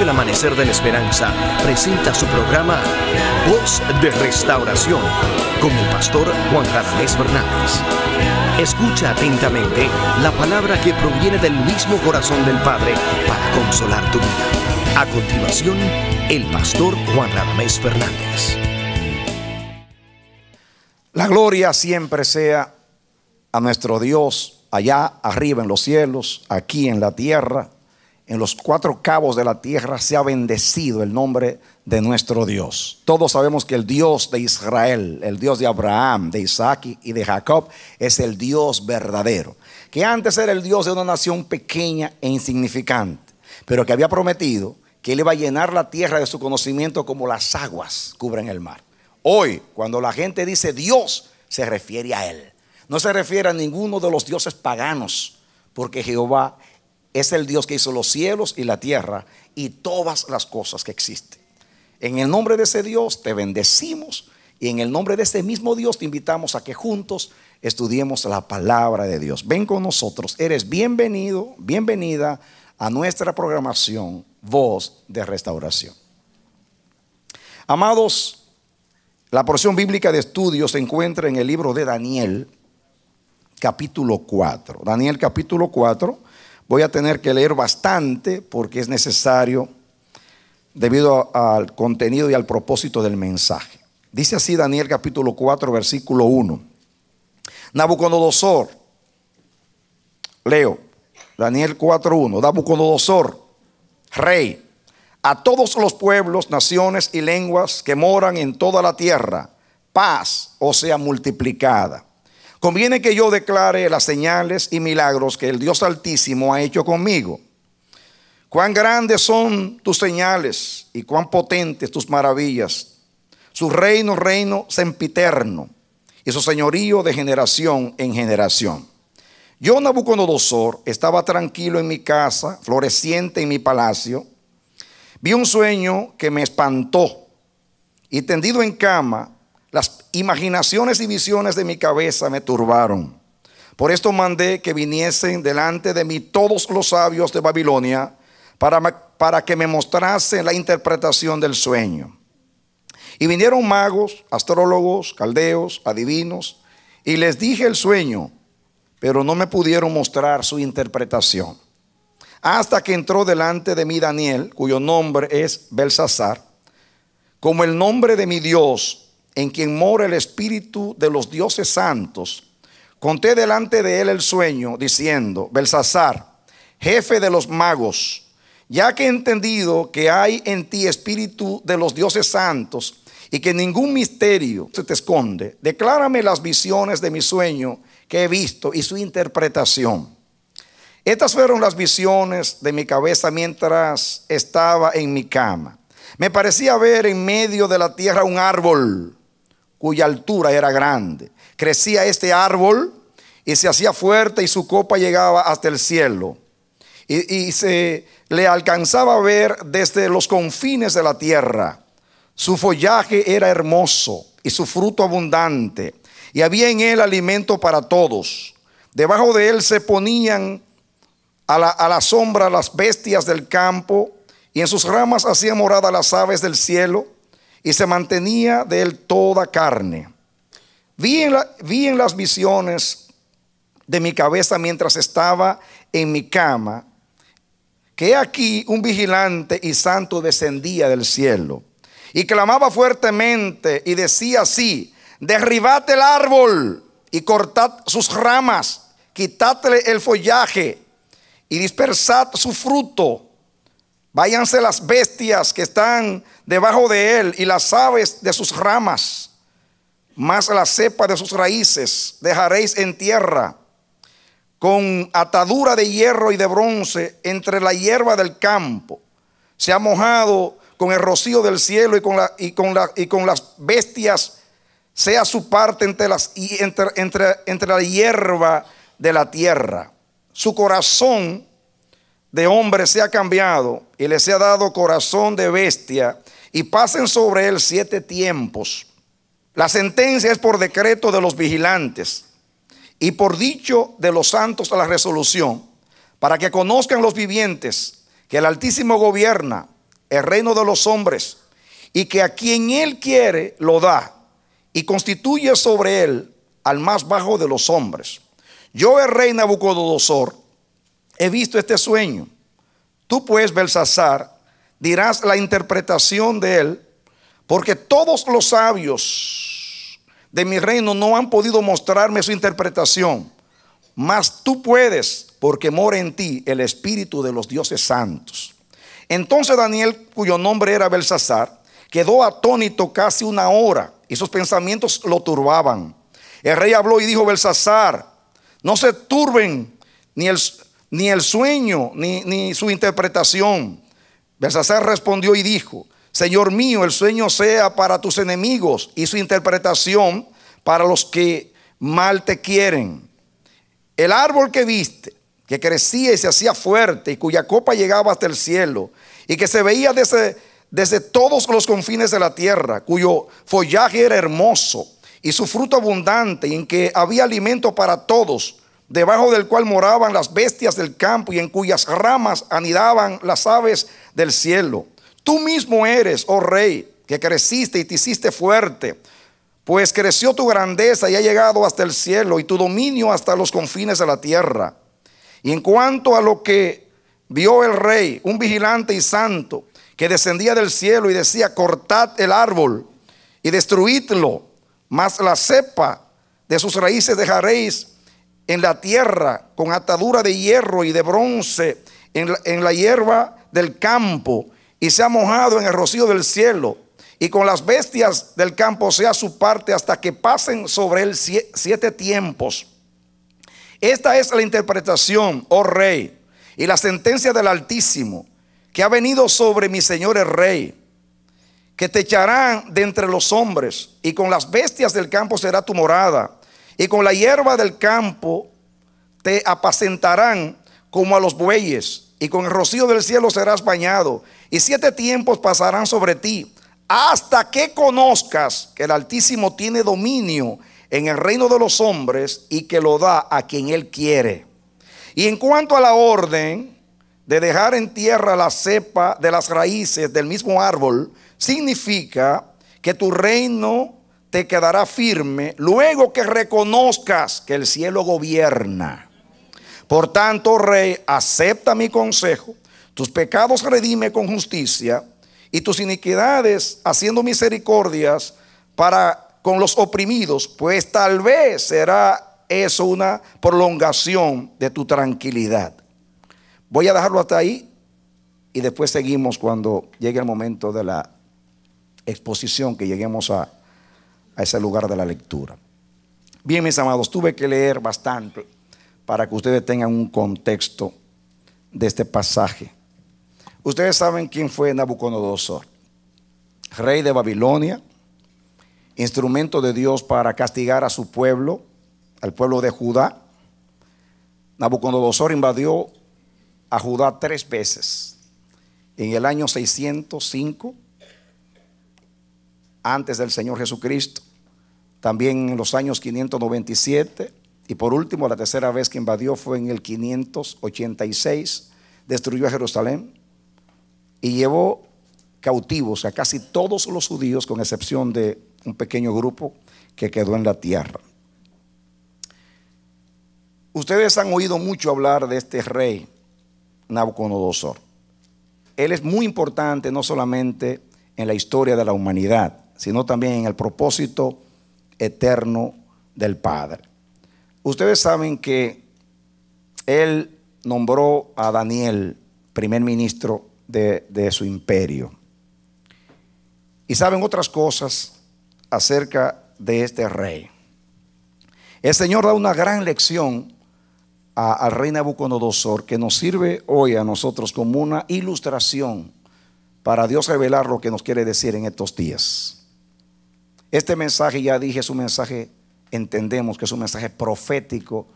El Amanecer de la Esperanza presenta su programa Voz de Restauración con el pastor Juan Radamés Fernández. Escucha atentamente la palabra que proviene del mismo corazón del Padre para consolar tu vida. A continuación, el pastor Juan Radamés Fernández. La gloria siempre sea a nuestro Dios allá arriba en los cielos, aquí en la tierra en los cuatro cabos de la tierra se ha bendecido el nombre de nuestro Dios. Todos sabemos que el Dios de Israel, el Dios de Abraham, de Isaac y de Jacob es el Dios verdadero, que antes era el Dios de una nación pequeña e insignificante, pero que había prometido que él iba a llenar la tierra de su conocimiento como las aguas cubren el mar. Hoy, cuando la gente dice Dios, se refiere a él. No se refiere a ninguno de los dioses paganos, porque Jehová es el Dios que hizo los cielos y la tierra y todas las cosas que existen. En el nombre de ese Dios te bendecimos y en el nombre de ese mismo Dios te invitamos a que juntos estudiemos la palabra de Dios. Ven con nosotros, eres bienvenido, bienvenida a nuestra programación Voz de Restauración. Amados, la porción bíblica de estudio se encuentra en el libro de Daniel, capítulo 4. Daniel capítulo 4 Voy a tener que leer bastante porque es necesario debido al contenido y al propósito del mensaje. Dice así Daniel capítulo 4, versículo 1. Nabucodonosor, leo, Daniel 4, 1. Nabucodonosor, rey, a todos los pueblos, naciones y lenguas que moran en toda la tierra, paz o sea multiplicada. Conviene que yo declare las señales y milagros que el Dios Altísimo ha hecho conmigo. Cuán grandes son tus señales y cuán potentes tus maravillas. Su reino, reino sempiterno y su señorío de generación en generación. Yo, Nabucodonosor, estaba tranquilo en mi casa, floreciente en mi palacio. Vi un sueño que me espantó y tendido en cama las imaginaciones y visiones de mi cabeza me turbaron. Por esto mandé que viniesen delante de mí todos los sabios de Babilonia para, para que me mostrasen la interpretación del sueño. Y vinieron magos, astrólogos, caldeos, adivinos, y les dije el sueño, pero no me pudieron mostrar su interpretación. Hasta que entró delante de mí Daniel, cuyo nombre es Belsasar, como el nombre de mi Dios en quien mora el espíritu de los dioses santos, conté delante de él el sueño, diciendo, Belsasar, jefe de los magos, ya que he entendido que hay en ti espíritu de los dioses santos y que ningún misterio se te esconde, declárame las visiones de mi sueño que he visto y su interpretación. Estas fueron las visiones de mi cabeza mientras estaba en mi cama. Me parecía ver en medio de la tierra un árbol cuya altura era grande. Crecía este árbol y se hacía fuerte y su copa llegaba hasta el cielo. Y, se le alcanzaba a ver desde los confines de la tierra. Su follaje era hermoso y su fruto abundante. Y había en él alimento para todos. Debajo de él se ponían a la, a la sombra las bestias del campo y en sus ramas hacían morada las aves del cielo y se mantenía de él toda carne. Vi en, las visiones de mi cabeza mientras estaba en mi cama que aquí un vigilante y santo descendía del cielo y clamaba fuertemente y decía así, derribad el árbol y cortad sus ramas, quitadle el follaje y dispersad su fruto Váyanse las bestias que están debajo de él y las aves de sus ramas, más la cepa de sus raíces dejaréis en tierra, con atadura de hierro y de bronce entre la hierba del campo. Se ha mojado con el rocío del cielo y con, la, y con, y con las bestias sea su parte entre, las, entre, entre la hierba de la tierra. Su corazón de hombre ha cambiado y les ha dado corazón de bestia y pasen sobre él siete tiempos. La sentencia es por decreto de los vigilantes y por dicho de los santos a la resolución, para que conozcan los vivientes que el Altísimo gobierna el reino de los hombres y que a quien él quiere lo da y constituye sobre él al más bajo de los hombres. Yo, el rey Nabucodonosor, he visto este sueño. Tú pues, Belsasar, dirás la interpretación de él, porque todos los sabios de mi reino no han podido mostrarme su interpretación, mas tú puedes, porque mora en ti el espíritu de los dioses santos. Entonces Daniel, cuyo nombre era Belsasar, quedó atónito casi una hora y sus pensamientos lo turbaban. El rey habló y dijo, Belsasar, no se turben ni el, ni el sueño, ni, su interpretación. Belsasar respondió y dijo, Señor mío, el sueño sea para tus enemigos y su interpretación para los que mal te quieren. El árbol que viste, que crecía y se hacía fuerte y cuya copa llegaba hasta el cielo y que se veía desde, desde todos los confines de la tierra, cuyo follaje era hermoso y su fruto abundante y en que había alimento para todos, debajo del cual moraban las bestias del campo y en cuyas ramas anidaban las aves del cielo. Tú mismo eres, oh rey, que creciste y te hiciste fuerte, pues creció tu grandeza y ha llegado hasta el cielo y tu dominio hasta los confines de la tierra. Y en cuanto a lo que vio el rey, un vigilante y santo, que descendía del cielo y decía, cortad el árbol y destruidlo, mas la cepa de sus raíces dejaréis en la tierra con atadura de hierro y de bronce en la, hierba del campo y se ha mojado en el rocío del cielo y con las bestias del campo sea su parte hasta que pasen sobre él siete tiempos. Esta es la interpretación, oh rey, y la sentencia del Altísimo que ha venido sobre mi señor el rey, que te echarán de entre los hombres y con las bestias del campo será tu morada y con la hierba del campo te apacentarán como a los bueyes, y con el rocío del cielo serás bañado, y siete tiempos pasarán sobre ti, hasta que conozcas que el Altísimo tiene dominio en el reino de los hombres y que lo da a quien él quiere. Y en cuanto a la orden de dejar en tierra la cepa de las raíces del mismo árbol, significa que tu reino te quedará firme luego que reconozcas que el cielo gobierna. Por tanto, rey, acepta mi consejo, tus pecados redime con justicia y tus iniquidades haciendo misericordias para con los oprimidos, pues tal vez será eso una prolongación de tu tranquilidad. Voy a dejarlo hasta ahí y después seguimos cuando llegue el momento de la exposición, que lleguemos a a ese lugar de la lectura. Bien, mis amados, tuve que leer bastante para que ustedes tengan un contexto de este pasaje. Ustedes saben quién fue Nabucodonosor, rey de Babilonia, instrumento de Dios para castigar a su pueblo, al pueblo de Judá. Nabucodonosor invadió a Judá tres veces, en el año 605, antes del Señor Jesucristo, también en los años 597 y por último la tercera vez que invadió fue en el 586, destruyó a Jerusalén y llevó cautivos a casi todos los judíos con excepción de un pequeño grupo que quedó en la tierra. Ustedes han oído mucho hablar de este rey Nabucodonosor. Él es muy importante no solamente en la historia de la humanidad, sino también en el propósito eterno del Padre. Ustedes saben que él nombró a Daniel primer ministro de, su imperio. Y saben otras cosas acerca de este rey. El Señor da una gran lección al rey Nabucodonosor que nos sirve hoy a nosotros como una ilustración para Dios revelar lo que nos quiere decir en estos días. Este mensaje, ya dije, es un mensaje, entendemos que es un mensaje profético,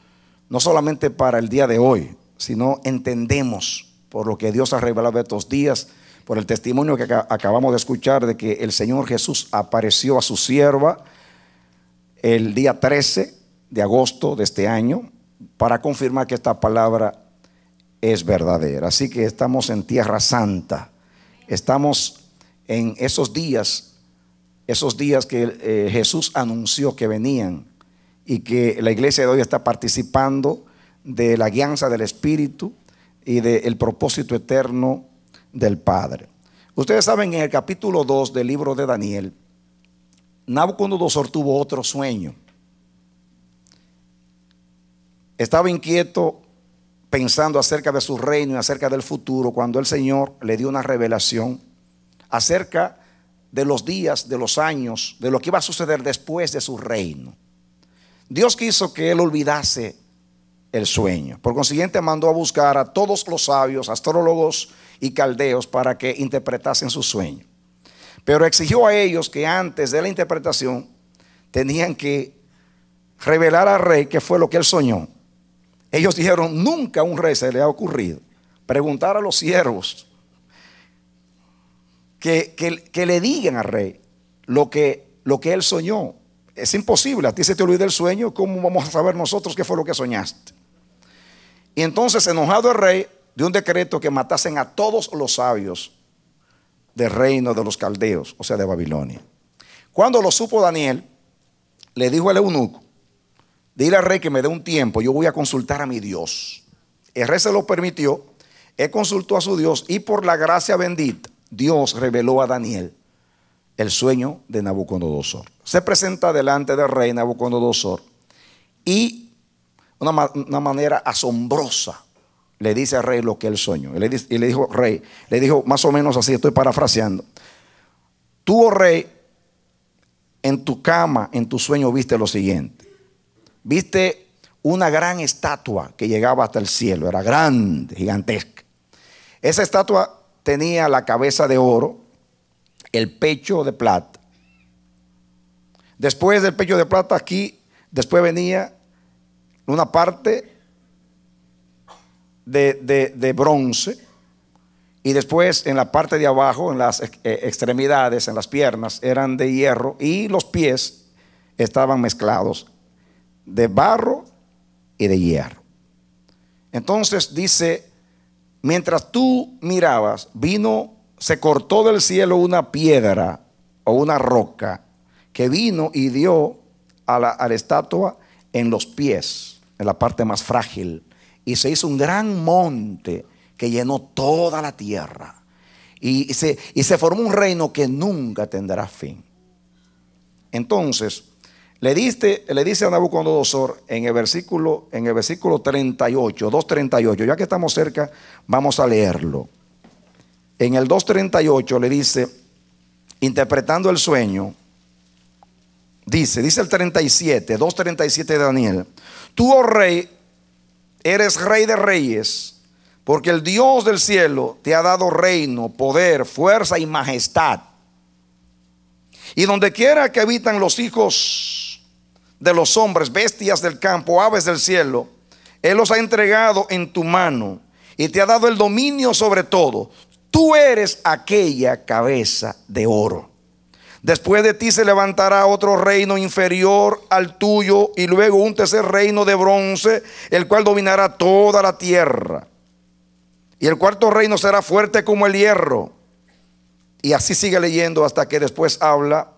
no solamente para el día de hoy, sino entendemos por lo que Dios ha revelado estos días, por el testimonio que acabamos de escuchar de que el Señor Jesús apareció a su sierva el día 13 de agosto de este año para confirmar que esta palabra es verdadera. Así que estamos en tierra santa, estamos en esos días esos días que eh, Jesús anunció que venían y que la iglesia de hoy está participando de la guianza del Espíritu y del propósito eterno del Padre. Ustedes saben, en el capítulo 2 del libro de Daniel, Nabucodonosor tuvo otro sueño. Estaba inquieto pensando acerca de su reino y acerca del futuro cuando el Señor le dio una revelación acerca de los días, de los años, de lo que iba a suceder después de su reino. Dios quiso que él olvidase el sueño. Por consiguiente, mandó a buscar a todos los sabios, astrólogos y caldeos para que interpretasen su sueño. Pero exigió a ellos que antes de la interpretación tenían que revelar al rey qué fue lo que él soñó. Ellos dijeron, nunca a un rey se le ha ocurrido preguntar a los siervos que, le digan al rey lo que, lo que él soñó. Es imposible, a ti se te olvida el sueño, ¿cómo vamos a saber nosotros qué fue lo que soñaste? Y entonces, enojado el rey, dio un decreto que matasen a todos los sabios del reino de los caldeos, o sea, de Babilonia. Cuando lo supo Daniel, le dijo al eunuco, dile al rey que me dé un tiempo, yo voy a consultar a mi Dios. El rey se lo permitió, él consultó a su Dios y por la gracia bendita Dios reveló a Daniel el sueño de Nabucodonosor. Se presenta delante del rey Nabucodonosor y una, una manera asombrosa le dice al rey lo que él soñó. Y le, y le dijo, rey, le dijo más o menos así, estoy parafraseando. Tú, oh rey, en tu cama, en tu sueño, viste lo siguiente. Viste una gran estatua que llegaba hasta el cielo, era grande, gigantesca. Esa estatua tenía la cabeza de oro, el pecho de plata. Después del pecho de plata aquí, después venía una parte de, bronce y después en la parte de abajo, en las eh, extremidades, en las piernas, eran de hierro y los pies estaban mezclados de barro y de hierro. Entonces dice Mientras tú mirabas, vino, se cortó del cielo una piedra o una roca que vino y dio a la, estatua en los pies, en la parte más frágil, y se hizo un gran monte que llenó toda la tierra. Y, se, y se formó un reino que nunca tendrá fin. Entonces, le, le dice a Nabucodonosor en el versículo, en el versículo 38, 2.38, ya que estamos cerca, vamos a leerlo. En el 2.38 le dice, interpretando el sueño, dice, dice el 37, 2.37 de Daniel, tú, oh rey, eres rey de reyes, porque el Dios del cielo te ha dado reino, poder, fuerza y majestad. Y donde quiera que habitan los hijos de los hombres, bestias del campo, aves del cielo. Él los ha entregado en tu mano y te ha dado el dominio sobre todo. Tú eres aquella cabeza de oro. Después de ti se levantará otro reino inferior al tuyo y luego un tercer reino de bronce, el cual dominará toda la tierra. Y el cuarto reino será fuerte como el hierro. Y así sigue leyendo hasta que después habla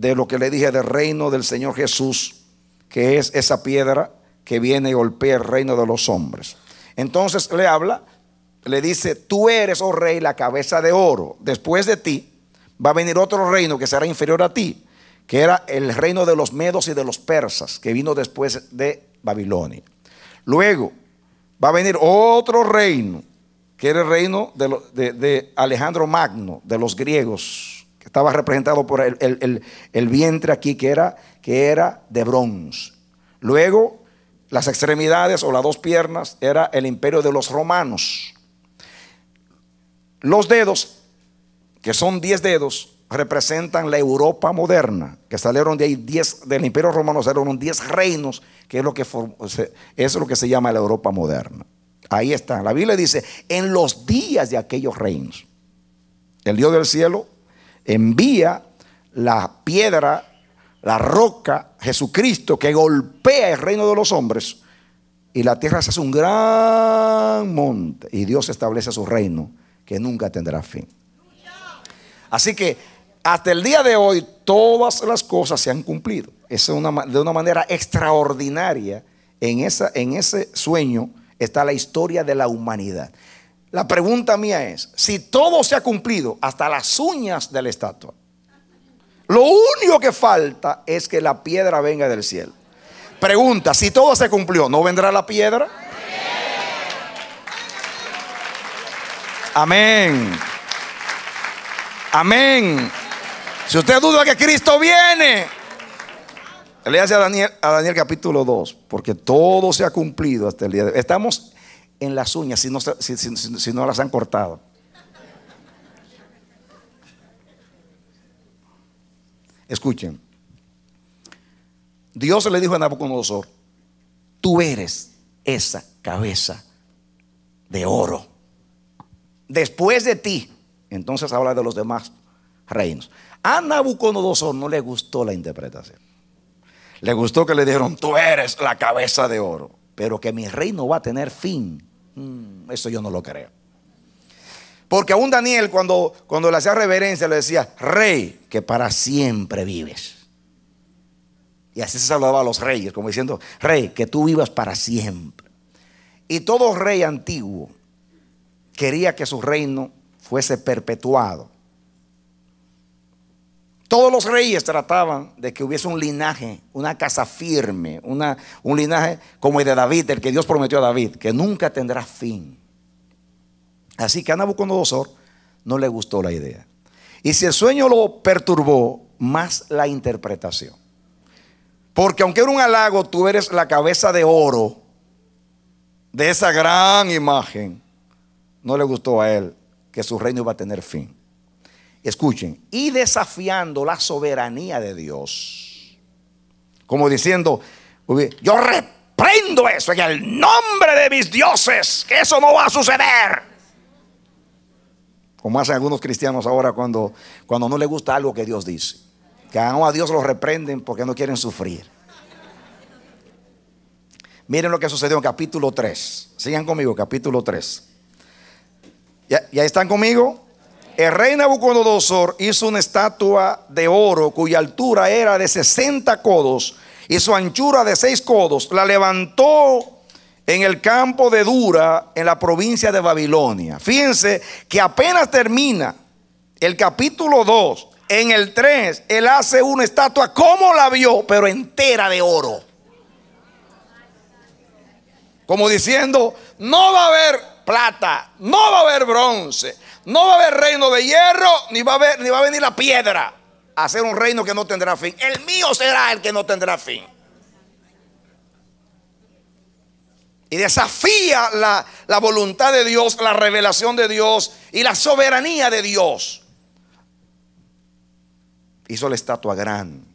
de lo que le dije del reino del Señor Jesús, que es esa piedra que viene y golpea el reino de los hombres. Entonces le habla, le dice, tú eres, oh rey, la cabeza de oro. Después de ti va a venir otro reino que será inferior a ti, que era el reino de los medos y de los persas, que vino después de Babilonia. Luego va a venir otro reino, que era el reino de, de Alejandro Magno, de los griegos estaba representado por el, vientre aquí que era, que era de bronce. Luego, las extremidades o las dos piernas era el imperio de los romanos. Los dedos, que son diez dedos, representan la Europa moderna, que salieron de ahí diez, del imperio romano, salieron diez reinos, que es lo que, es lo que se llama la Europa moderna. Ahí está. La Biblia dice, en los días de aquellos reinos, el Dios del cielo envía la piedra, la roca, Jesucristo, que golpea el reino de los hombres, y la tierra se hace un gran monte, y Dios establece su reino, que nunca tendrá fin. Así que hasta el día de hoy todas las cosas se han cumplido. Es de una manera extraordinaria. en ese sueño está la historia de la humanidad. La pregunta mía es, si todo se ha cumplido, hasta las uñas de la estatua, lo único que falta es que la piedra venga del cielo. Pregunta, si todo se cumplió, ¿no vendrá la piedra? Amén. Amén. Si usted duda que Cristo viene, le hace a Daniel, a Daniel capítulo 2, porque todo se ha cumplido hasta el día de hoy. Estamos en las uñas si no, las han cortado. Escuchen. Dios le dijo a Nabucodonosor, tú eres esa cabeza de oro. Después de ti, entonces habla de los demás reinos. A Nabucodonosor no le gustó la interpretación. Le gustó que le dijeron, tú eres la cabeza de oro, pero que mi reino va a tener fin. Mm, eso yo no lo creo. Porque aún Daniel cuando, cuando le hacía reverencia le decía, rey, que para siempre vives. Y así se saludaba a los reyes, como diciendo, rey, que tú vivas para siempre. Y todo rey antiguo quería que su reino fuese perpetuado todos los reyes trataban de que hubiese un linaje, una casa firme, una, un linaje como el de David, el que Dios prometió a David, que nunca tendrá fin. Así que a Nabucodonosor no le gustó la idea. Y si el sueño lo perturbó, más la interpretación. Porque aunque era un halago, tú eres la cabeza de oro de esa gran imagen. No le gustó a él que su reino iba a tener fin escuchen, y desafiando la soberanía de Dios. Como diciendo, yo reprendo eso en el nombre de mis dioses, que eso no va a suceder. Como hacen algunos cristianos ahora cuando, cuando no les gusta algo que Dios dice. Que a Dios lo reprenden porque no quieren sufrir. Miren lo que sucedió en capítulo 3. Sigan conmigo, capítulo 3. ¿Ya, ya están conmigo? El rey Nabucodonosor hizo una estatua de oro cuya altura era de 60 codos y su anchura de 6 codos. La levantó en el campo de Dura, en la provincia de Babilonia. Fíjense que apenas termina el capítulo 2, en el 3, él hace una estatua como la vio, pero entera de oro. Como diciendo, no va a haber plata, no va a haber bronce, no va a haber reino de hierro, ni va a, ni va venir la piedra a hacer un reino que no tendrá fin. El mío será el que no tendrá fin. Y desafía la, voluntad de Dios, la revelación de Dios y la soberanía de Dios. Hizo la estatua grande.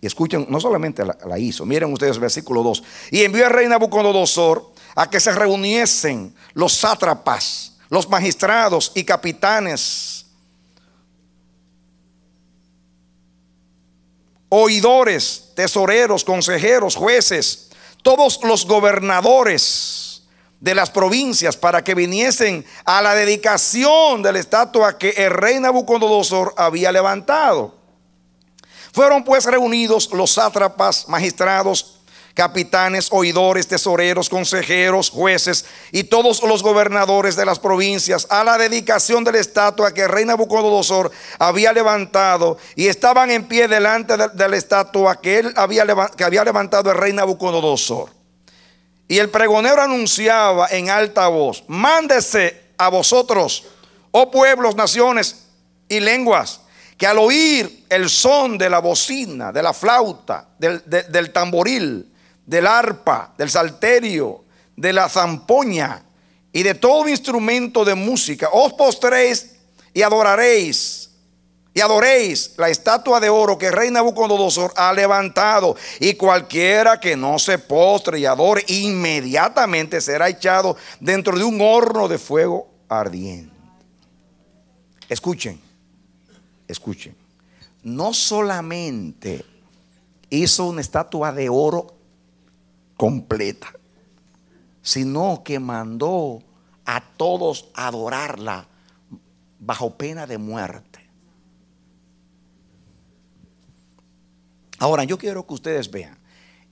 Y escuchen, no solamente la, hizo, miren ustedes versículo 2. Y envió al rey Nabucodonosor a que se reuniesen los sátrapas los magistrados y capitanes, oidores, tesoreros, consejeros, jueces, todos los gobernadores de las provincias para que viniesen a la dedicación de la estatua que el rey Nabucodonosor había levantado. Fueron pues reunidos los sátrapas, magistrados, capitanes, oidores, tesoreros, consejeros, jueces y todos los gobernadores de las provincias a la dedicación de la estatua que el rey Nabucodonosor había levantado y estaban en pie delante de, la estatua que, él había, que había levantado el rey Nabucodonosor. Y el pregonero anunciaba en alta voz, mándese a vosotros, oh pueblos, naciones y lenguas, que al oír el son de la bocina, de la flauta, del, del tamboril, del arpa, del salterio, de la zampoña y de todo instrumento de música. Os postréis y adoraréis. Y adoréis la estatua de oro que rey Nabucodonosor ha levantado. Y cualquiera que no se postre y adore, inmediatamente será echado dentro de un horno de fuego ardiente. Escuchen, escuchen. No solamente hizo una estatua de oro completa, sino que mandó a todos adorarla bajo pena de muerte. Ahora, yo quiero que ustedes vean,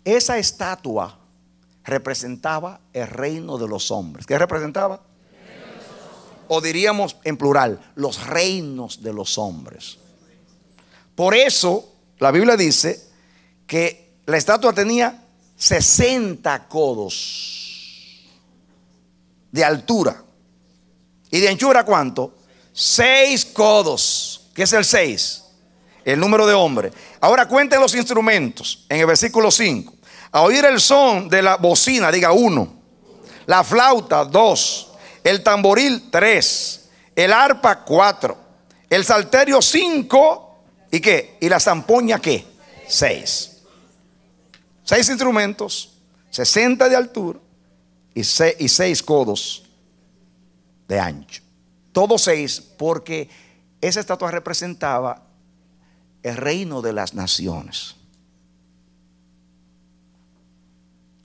esa estatua representaba el reino de los hombres. ¿Qué representaba? O diríamos en plural, los reinos de los hombres. Por eso, la Biblia dice que la estatua tenía 60 codos de altura. ¿Y de anchura cuánto? 6 codos. ¿Qué es el 6? El número de hombre. Ahora cuenten los instrumentos en el versículo 5. A oír el son de la bocina, diga 1. La flauta, 2 El tamboril, 3 El arpa, 4 El salterio, 5 ¿Y qué? ¿Y la zampoña, qué? 6. Seis instrumentos, 60 de altura y seis, codos de ancho. Todos seis porque esa estatua representaba el reino de las naciones.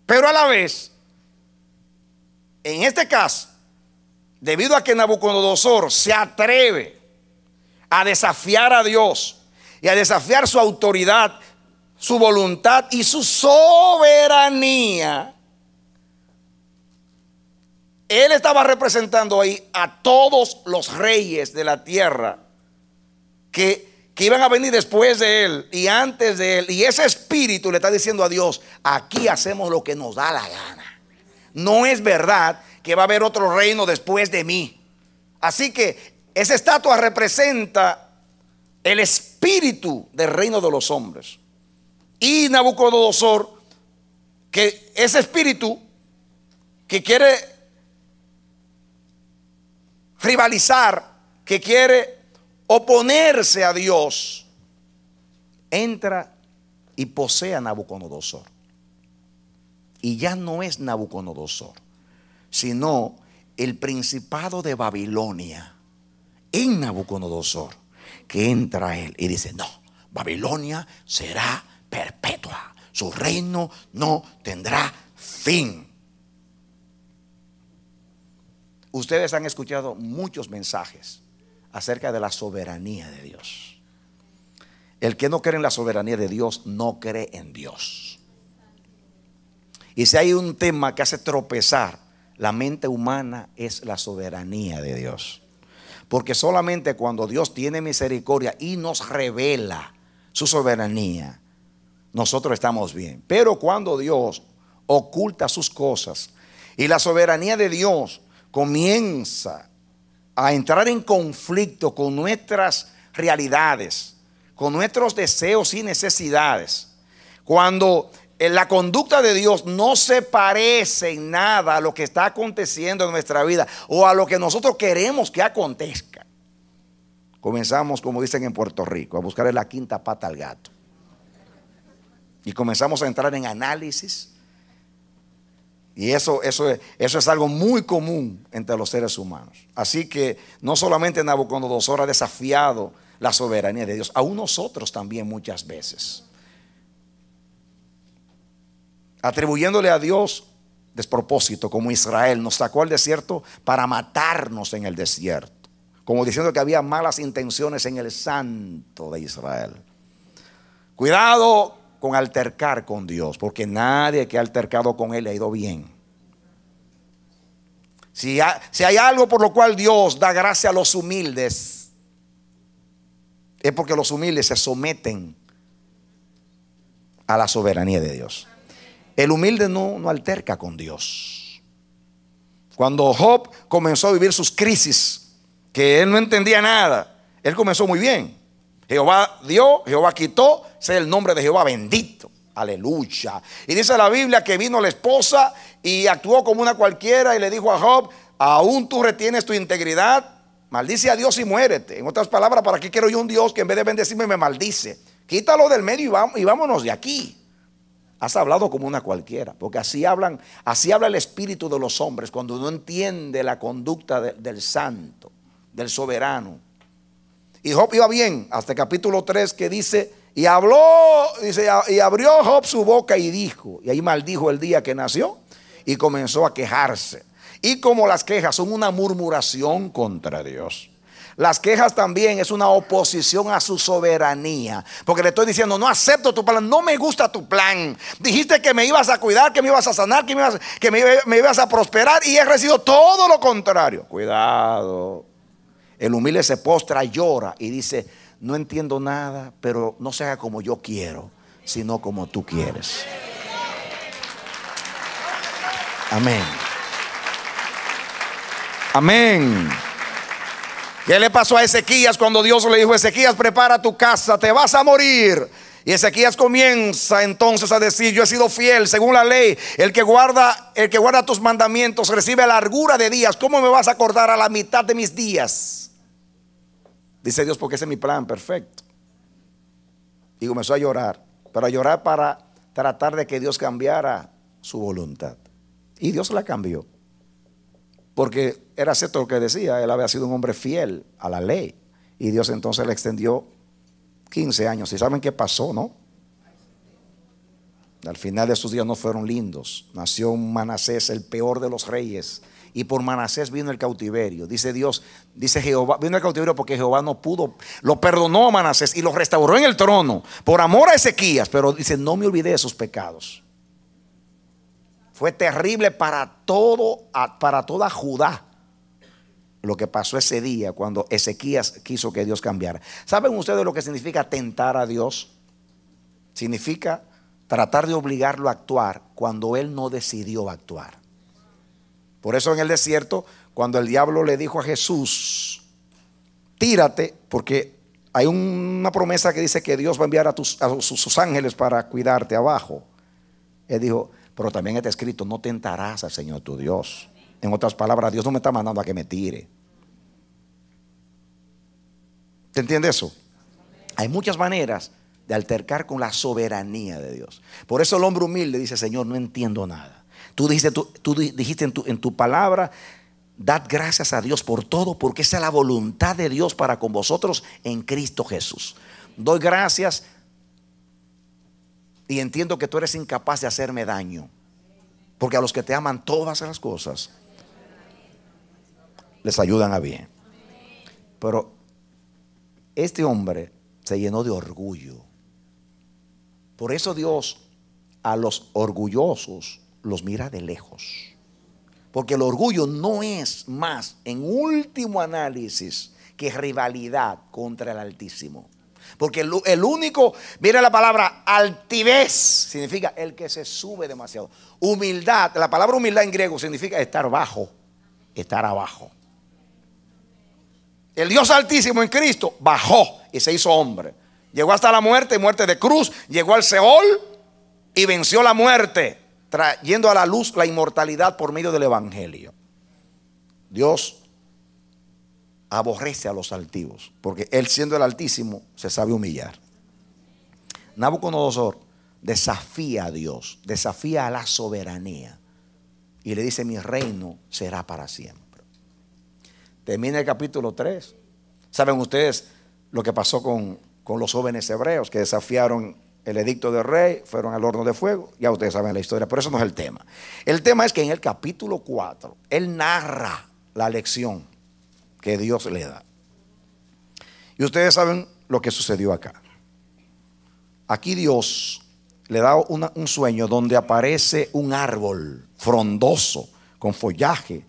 Pero a la vez, en este caso, debido a que Nabucodonosor se atreve a desafiar a Dios y a desafiar su autoridad, su voluntad y su soberanía, él estaba representando ahí a todos los reyes de la tierra que, iban a venir después de él y antes de él. Y ese espíritu le está diciendo a Dios, aquí hacemos lo que nos da la gana. No es verdad que va a haber otro reino después de mí. Así que esa estatua representa el espíritu del reino de los hombres y Nabucodonosor, que ese espíritu que quiere rivalizar, que quiere oponerse a Dios, entra y posee a Nabucodonosor. Y ya no es Nabucodonosor, sino el principado de Babilonia en Nabucodonosor, que entra él y dice, no, Babilonia será perpetua. Su reino no tendrá fin. Ustedes han escuchado muchos mensajes acerca de la soberanía de Dios. El que no cree en la soberanía de Dios no cree en Dios. Y si hay un tema que hace tropezar la mente humana es la soberanía de Dios. Porque solamente cuando Dios tiene misericordia y nos revela su soberanía, nosotros estamos bien. Pero cuando Dios oculta sus cosas y la soberanía de Dios comienza a entrar en conflicto con nuestras realidades, con nuestros deseos y necesidades, cuando eh, la conducta de Dios no se parece en nada a lo que está aconteciendo en nuestra vida o a lo que nosotros queremos que acontezca. Comenzamos, como dicen en Puerto Rico, a buscarle la quinta pata al gato. Y comenzamos a entrar en análisis. Y eso, eso, es algo muy común entre los seres humanos. Así que no solamente Nabucodonosor ha desafiado la soberanía de Dios, aún nosotros también muchas veces. Atribuyéndole a Dios despropósito, como Israel nos sacó al desierto para matarnos en el desierto, como diciendo que había malas intenciones en el santo de Israel. Cuidado con altercar con Dios, porque nadie que ha altercado con Él ha ido bien. Si, si hay algo por lo cual Dios da gracia a los humildes, es porque los humildes se someten a la soberanía de Dios. El humilde no, no alterca con Dios. Cuando Job comenzó a vivir sus crisis, que él no entendía nada, él comenzó muy bien. Jehová dio, Jehová quitó, sea el nombre de Jehová bendito. Aleluya. Y dice la Biblia que vino la esposa y actuó como una cualquiera y le dijo a Job, aún tú retienes tu integridad, maldice a Dios y muérete. En otras palabras, ¿para qué quiero yo un Dios que en vez de bendecirme me maldice? Quítalo del medio y vámonos de aquí. Has hablado como una cualquiera, porque así hablan, así habla el espíritu de los hombres cuando no entiende la conducta del santo, del soberano. Y Job iba bien, hasta el capítulo 3 que dice, y habló, dice, y abrió Job su boca y dijo, y ahí maldijo el día que nació y comenzó a quejarse. Y como las quejas son una murmuración contra Dios. Las quejas también es una oposición a su soberanía. Porque le estoy diciendo, no acepto tu plan, no me gusta tu plan. Dijiste que me ibas a cuidar, que me ibas a sanar, que me ibas, me ibas a prosperar y he recibido todo lo contrario. Cuidado. El humilde se postra, llora y dice, no entiendo nada, pero no sea como yo quiero, sino como tú quieres. Amén. Amén. ¿Qué le pasó a Ezequías cuando Dios le dijo, Ezequías, prepara tu casa, te vas a morir? Y Ezequías comienza entonces a decir, yo he sido fiel según la ley, el que guarda, el que guarda tus mandamientos recibe largura de días. ¿Cómo me vas a acordar a la mitad de mis días? Dice Dios, porque ese es mi plan perfecto. Y comenzó a llorar, pero a llorar para tratar de que Dios cambiara su voluntad. Y Dios la cambió, porque era cierto lo que decía, él había sido un hombre fiel a la ley. Y Dios entonces le extendió 15 años. ¿Y saben qué pasó, no? Al final de sus días no fueron lindos. Nació Manasés, el peor de los reyes, y por Manasés vino el cautiverio. Dice Dios, dice Jehová, vino el cautiverio porque Jehová no pudo, lo perdonó a Manasés y lo restauró en el trono por amor a Ezequías, pero dice, no me olvidé de sus pecados. Fue terrible para todo, para toda Judá lo que pasó ese día cuando Ezequías quiso que Dios cambiara. ¿Saben ustedes lo que significa tentar a Dios? Significa tratar de obligarlo a actuar cuando él no decidió actuar. Por eso en el desierto, cuando el diablo le dijo a Jesús, tírate, porque hay una promesa que dice que Dios va a enviar a, sus, ángeles para cuidarte abajo. Él dijo, pero también está escrito, no tentarás al Señor tu Dios. En otras palabras, Dios no me está mandando a que me tire. ¿Te entiende eso? Hay muchas maneras de altercar con la soberanía de Dios. Por eso el hombre humilde dice, Señor, no entiendo nada. Tú dijiste, tú, dijiste en, tu, en tu palabra, dad gracias a Dios por todo, porque esa es la voluntad de Dios para con vosotros en Cristo Jesús. Doy gracias y entiendo que tú eres incapaz de hacerme daño, porque a los que te aman todas las cosas les ayudan a bien. Pero este hombre se llenó de orgullo. Por eso Dios a los orgullosos los mira de lejos. Porque el orgullo no es más, en último análisis, que rivalidad contra el Altísimo. Porque el, único, mira la palabra altivez, significa el que se sube demasiado. Humildad, la palabra humildad en griego significa estar bajo, estar abajo. El Dios altísimo en Cristo bajó y se hizo hombre. Llegó hasta la muerte, muerte de cruz, llegó al Seol y venció la muerte trayendo a la luz la inmortalidad por medio del Evangelio. Dios aborrece a los altivos, porque Él siendo el Altísimo se sabe humillar. Nabucodonosor desafía a Dios, desafía a la soberanía y le dice, mi reino será para siempre. Termina el capítulo 3. ¿Saben ustedes lo que pasó con, con los jóvenes hebreos que desafiaron el edicto del rey, fueron al horno de fuego, ya ustedes saben la historia, pero eso no es el tema. El tema es que en el capítulo 4, él narra la lección que Dios le da. Y ustedes saben lo que sucedió acá. Aquí Dios le da un sueño donde aparece un árbol frondoso, con follaje,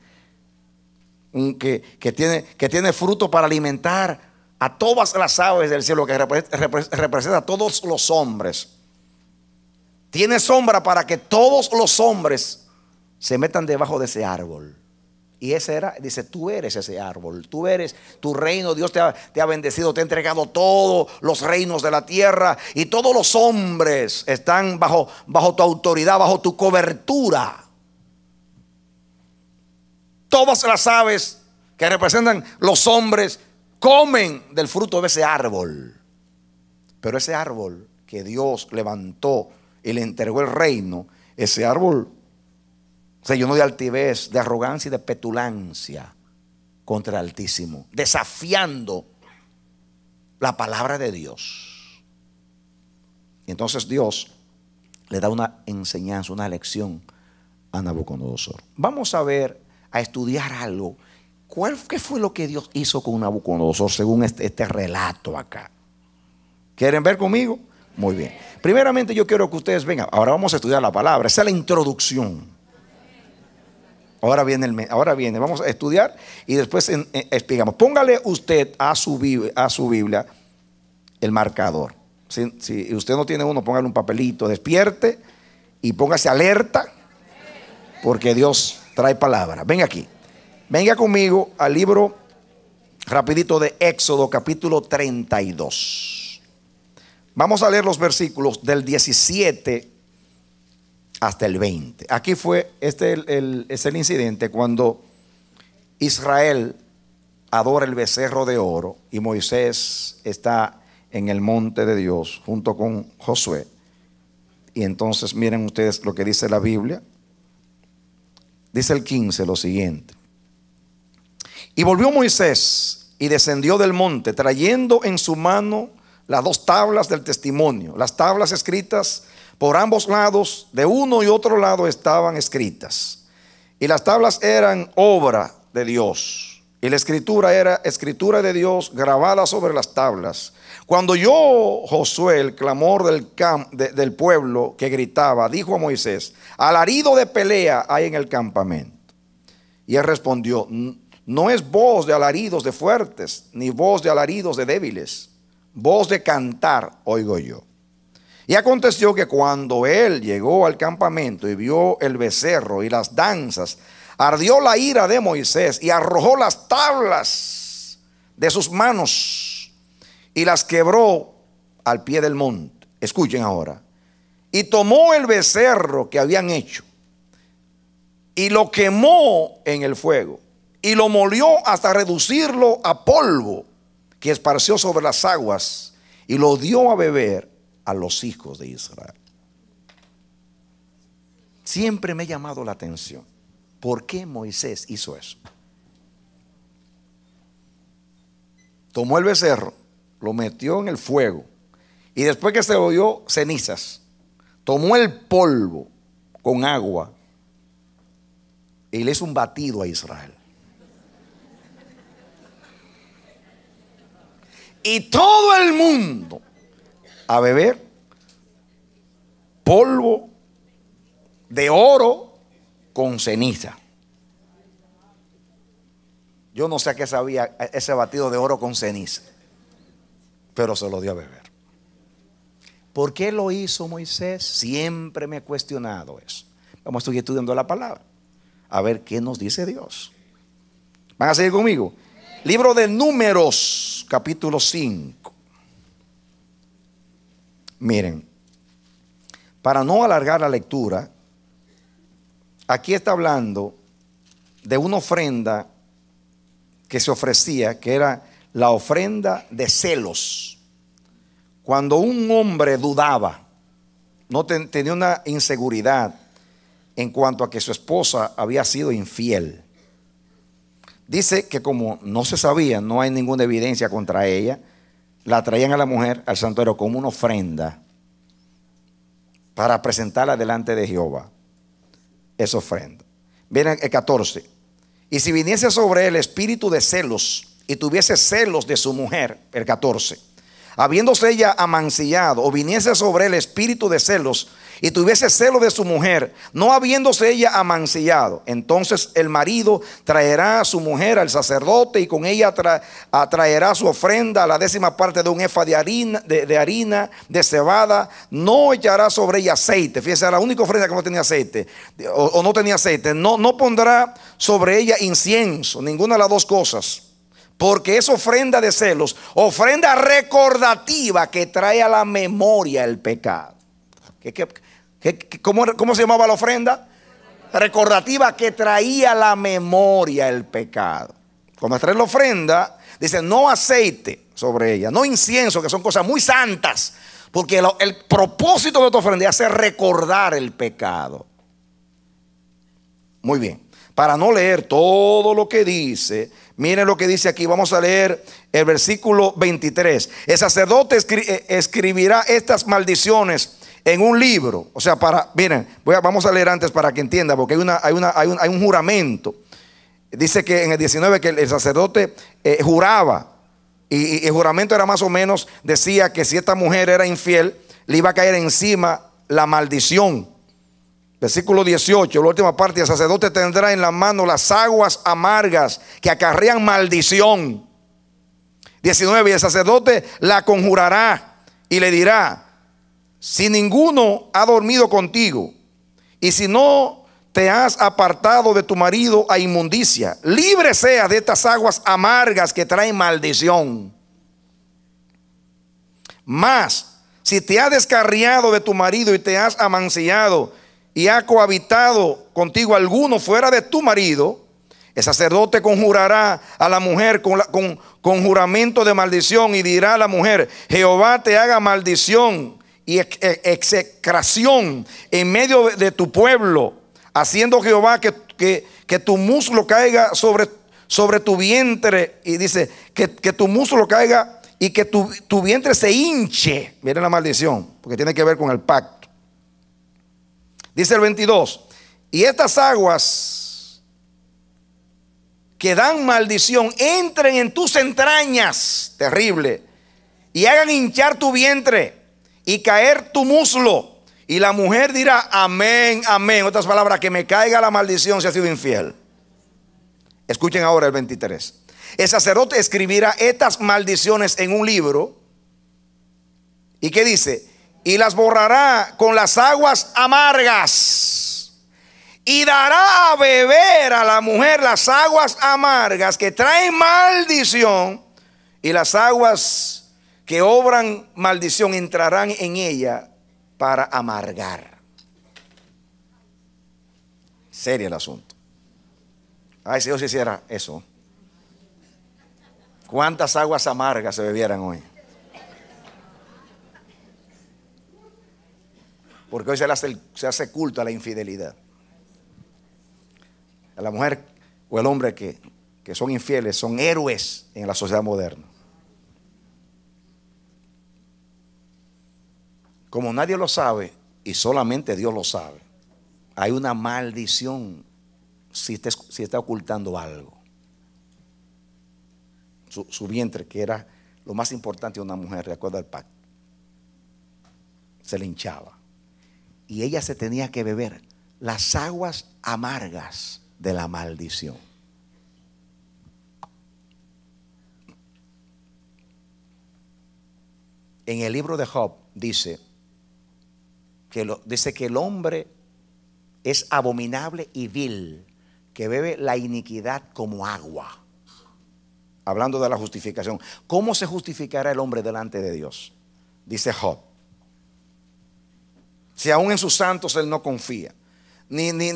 que, tiene, que tiene fruto para alimentar a todas las aves del cielo, que representa a todos los hombres. Tiene sombra para que todos los hombres se metan debajo de ese árbol. Y ese era, dice, tú eres ese árbol, tú eres tu reino, Dios te ha, bendecido, te ha entregado todos los reinos de la tierra y todos los hombres están bajo, bajo tu autoridad, bajo tu cobertura. Todas las aves que representan los hombres comen del fruto de ese árbol. Pero ese árbol que Dios levantó y le entregó el reino, ese árbol se llenó de altivez, de arrogancia y de petulancia contra el Altísimo, desafiando la palabra de Dios. entonces Dios le da una enseñanza, una lección a Nabucodonosor. Vamos a ver, a estudiar algo ¿Qué fue lo que Dios hizo con Nabucodonosor según este, este, relato acá? ¿Quieren ver conmigo? Muy bien. Primeramente yo quiero que ustedes vengan. Ahora vamos a estudiar la palabra. Esa es la introducción. Ahora viene, el, ahora viene, vamos a estudiar y después explicamos. Póngale usted a su, a su Biblia el marcador. Si, si, usted no tiene uno, póngale un papelito, despierte y póngase alerta porque Dios trae palabra. Ven aquí. Venga conmigo al libro rapidito de Éxodo capítulo 32. Vamos a leer los versículos del 17 hasta el 20. Aquí fue, este es el incidente cuando Israel adora el becerro de oro y Moisés está en el monte de Dios junto con Josué. Y entonces miren ustedes lo que dice la Biblia. Dice el 15 lo siguiente. Y volvió Moisés y descendió del monte, trayendo en su mano las dos tablas del testimonio. Las tablas escritas por ambos lados, de uno y otro lado estaban escritas. Y las tablas eran obra de Dios. Y la escritura era escritura de Dios grabada sobre las tablas. Cuando yo, Josué, el clamor del, del pueblo que gritaba, dijo a Moisés, alarido de pelea hay en el campamento. Y él respondió, no es voz de alaridos de fuertes, ni voz de alaridos de débiles. Voz de cantar oigo yo. Y aconteció que cuando él llegó al campamento y vio el becerro y las danzas, ardió la ira de Moisés y arrojó las tablas de sus manos y las quebró al pie del monte. Escuchen ahora. Y tomó el becerro que habían hecho y lo quemó en el fuego y lo molió hasta reducirlo a polvo que esparció sobre las aguas y lo dio a beber a los hijos de Israel. Siempre me ha llamado la atención. ¿Por qué Moisés hizo eso? Tomó el becerro, lo metió en el fuego y después que se oyó cenizas, tomó el polvo con agua y le hizo un batido a Israel. y todo el mundo a beber polvo de oro con ceniza. Yo no sé a qué sabía ese batido de oro con ceniza, pero se lo dio a beber. ¿Por qué lo hizo Moisés? Siempre me he cuestionado eso. Vamos a seguir estudiando la palabra. A ver qué nos dice Dios. ¿Van a seguir conmigo? Libro de números capítulo 5. Miren, para no alargar la lectura, aquí está hablando de una ofrenda que se ofrecía, que era la ofrenda de celos. Cuando un hombre dudaba, no tenía una inseguridad en cuanto a que su esposa había sido infiel. Dice que como no se sabía, no hay ninguna evidencia contra ella, la traían a la mujer al santuario como una ofrenda para presentarla delante de Jehová. Esa ofrenda. Viene el 14. Y si viniese sobre el espíritu de celos y tuviese celos de su mujer, el 14, habiéndose ella amancillado, o viniese sobre el espíritu de celos y tuviese celo de su mujer, no habiéndose ella amancillado, entonces el marido traerá a su mujer al sacerdote y con ella traerá atraerá su ofrenda a la décima parte de un efa de harina, de, cebada, no echará sobre ella aceite, fíjese, la única ofrenda que no tenía aceite, o, no tenía aceite, no, no pondrá sobre ella incienso, ninguna de las dos cosas. Porque es ofrenda de celos, ofrenda recordativa que trae a la memoria el pecado. ¿Qué, qué ¿Cómo, se llamaba la ofrenda? Recordativa que traía la memoria el pecado. Cuando trae la ofrenda, dice no aceite sobre ella, no incienso, que son cosas muy santas, porque el, propósito de tu ofrenda es recordar el pecado. Muy bien, para no leer todo lo que dice, miren lo que dice aquí, vamos a leer el versículo 23. El sacerdote eh, escribirá estas maldiciones en un libro. O sea, para, miren, vamos a leer antes para que entienda, porque hay, una, hay, un, juramento. Dice que en el 19 que el, sacerdote eh, juraba, y, el juramento era más o menos, decía que si esta mujer era infiel, le iba a caer encima la maldición. Versículo 18, la última parte, el sacerdote tendrá en la mano las aguas amargas que acarrean maldición. 19, y el sacerdote la conjurará y le dirá, si ninguno ha dormido contigo, y si no te has apartado de tu marido a inmundicia, libre sea de estas aguas amargas que traen maldición. Mas, si te ha descarriado de tu marido y te has amancillado y ha cohabitado contigo alguno fuera de tu marido, el sacerdote conjurará a la mujer con, con juramento de maldición y dirá a la mujer, Jehová te haga maldición y e, execración en medio de tu pueblo, haciendo Jehová que, tu muslo caiga sobre, sobre, tu vientre. Y dice, que, tu muslo caiga y que tu, tu, vientre se hinche. Miren la maldición, porque tiene que ver con el pacto. Dice el 22, y estas aguas que dan maldición entren en tus entrañas, terrible, y hagan hinchar tu vientre y caer tu muslo. Y la mujer dirá, amén, amén. otras palabras, que me caiga la maldición si ha sido infiel. Escuchen ahora el 23. El sacerdote escribirá estas maldiciones en un libro. ¿Y qué dice? Y las borrará con las aguas amargas. Y dará a beber a la mujer las aguas amargas que traen maldición. Y las aguas que obran maldición entrarán en ella para amargar. sería el asunto. Ay, si Dios hiciera eso. ¿Cuántas aguas amargas se bebieran hoy? Porque hoy se, hace, culto a la infidelidad. A la mujer o el hombre que son infieles son héroes en la sociedad moderna. Como nadie lo sabe y solamente Dios lo sabe, hay una maldición si está, si ocultando algo. Su, vientre, que era lo más importante de una mujer, recuerda el pacto, se le hinchaba. Y ella se tenía que beber las aguas amargas de la maldición. En el libro de Job dice, dice que el hombre es abominable y vil, que bebe la iniquidad como agua. Hablando de la justificación, ¿cómo se justificará el hombre delante de Dios? Dice Job. Si aún en sus santos él no confía, ni, ni,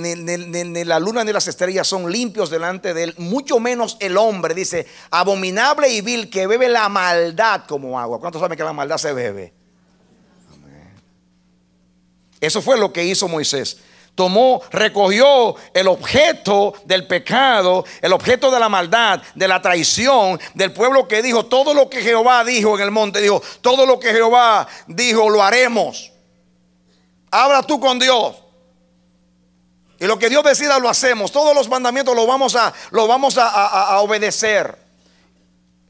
la luna ni las estrellas son limpios delante de él, mucho menos el hombre, dice, abominable y vil, que bebe la maldad como agua. ¿Cuántos saben que la maldad se bebe? Eso fue lo que hizo Moisés. Tomó, recogió el objeto del pecado, el objeto de la maldad, de la traición del pueblo que dijo, todo lo que Jehová dijo en el monte, dijo, todo lo que Jehová dijo lo haremos. Habla tú con Dios. Y lo que Dios decida lo hacemos. Todos los mandamientos los vamos a, vamos a obedecer.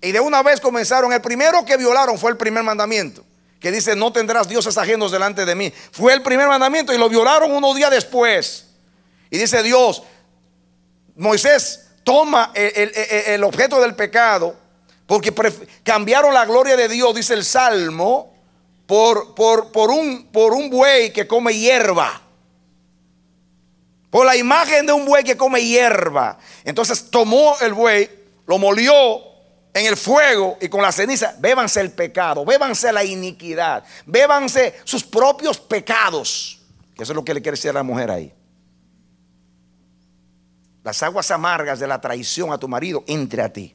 Y de una vez comenzaron. El primero que violaron fue el primer mandamiento que dice, no tendrás dioses ajenos delante de mí. Fue el primer mandamiento y lo violaron unos días después. Y dice Dios, Moisés toma el, objeto del pecado porque cambiaron la gloria de Dios, dice el Salmo, por, por, un, por un buey que come hierba. Por la imagen de un buey que come hierba. Entonces tomó el buey, lo molió en el fuego y con la ceniza, bébanse el pecado, bébanse la iniquidad, bébanse sus propios pecados. Eso es lo que le quiere decir a la mujer ahí. Las aguas amargas de la traición a tu marido entre a ti.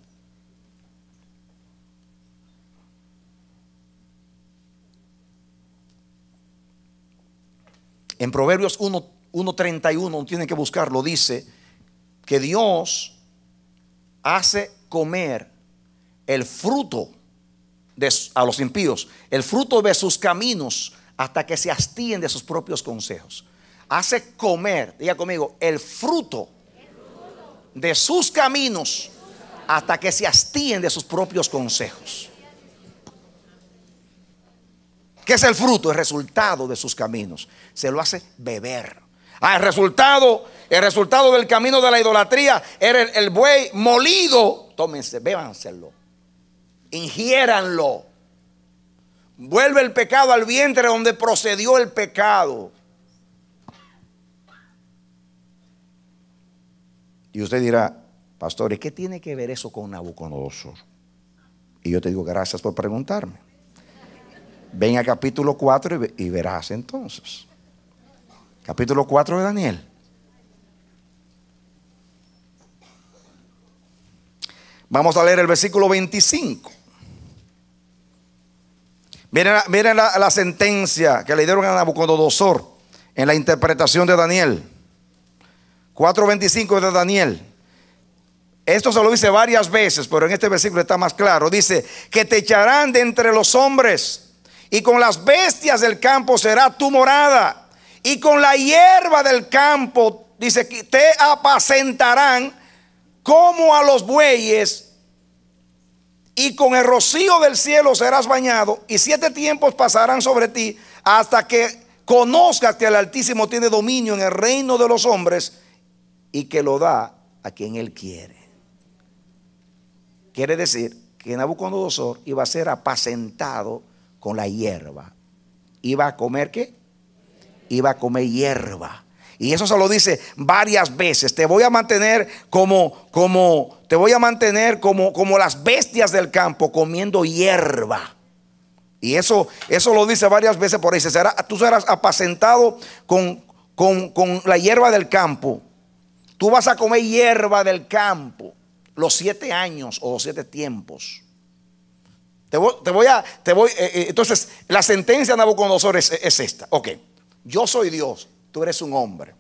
En Proverbios 1.31, no tienen que buscarlo, dice que Dios hace comer el fruto de, a los impíos, el fruto de sus caminos, hasta que se hastíen de sus propios consejos. Hace comer, diga conmigo, el fruto de sus caminos hasta que se hastíen de sus propios consejos. ¿Qué es el fruto? El resultado de sus caminos. Se lo hace beber. Ah, el resultado, el resultado del camino de la idolatría era el, buey molido. Tómense, bébanselo ingiéranlo. Vuelve el pecado al vientre donde procedió el pecado. Y usted dirá, pastores, ¿qué tiene que ver eso con Nabucodonosor? Y yo te digo, gracias por preguntarme. Ven a capítulo 4 y, verás entonces. Capítulo 4 de Daniel. Vamos a leer el versículo 25. Miren, la, la, sentencia que le dieron a Nabucodonosor en la interpretación de Daniel. 4.25 de Daniel. Esto se lo dice varias veces, pero en este versículo está más claro. Dice, que te echarán de entre los hombres y con las bestias del campo será tu morada y con la hierba del campo, dice, te apacentarán como a los bueyes y con el rocío del cielo serás bañado, y siete tiempos pasarán sobre ti hasta que conozcas que el Altísimo tiene dominio en el reino de los hombres y que lo da a quien él quiere. Quiere decir que Nabucodonosor iba a ser apacentado con la hierba. Iba a comer qué? Iba a comer hierba. Y eso se lo dice varias veces. Te voy a mantener como, como, te voy a mantener como, como las bestias del campo comiendo hierba. Y eso, eso lo dice varias veces por ahí. será, tú serás apacentado con, la hierba del campo. Tú vas a comer hierba del campo los siete años o los siete tiempos. Te voy, a, eh, eh, entonces, la sentencia de Nabucodonosor es, es esta. Ok, yo soy Dios tú eres un hombre.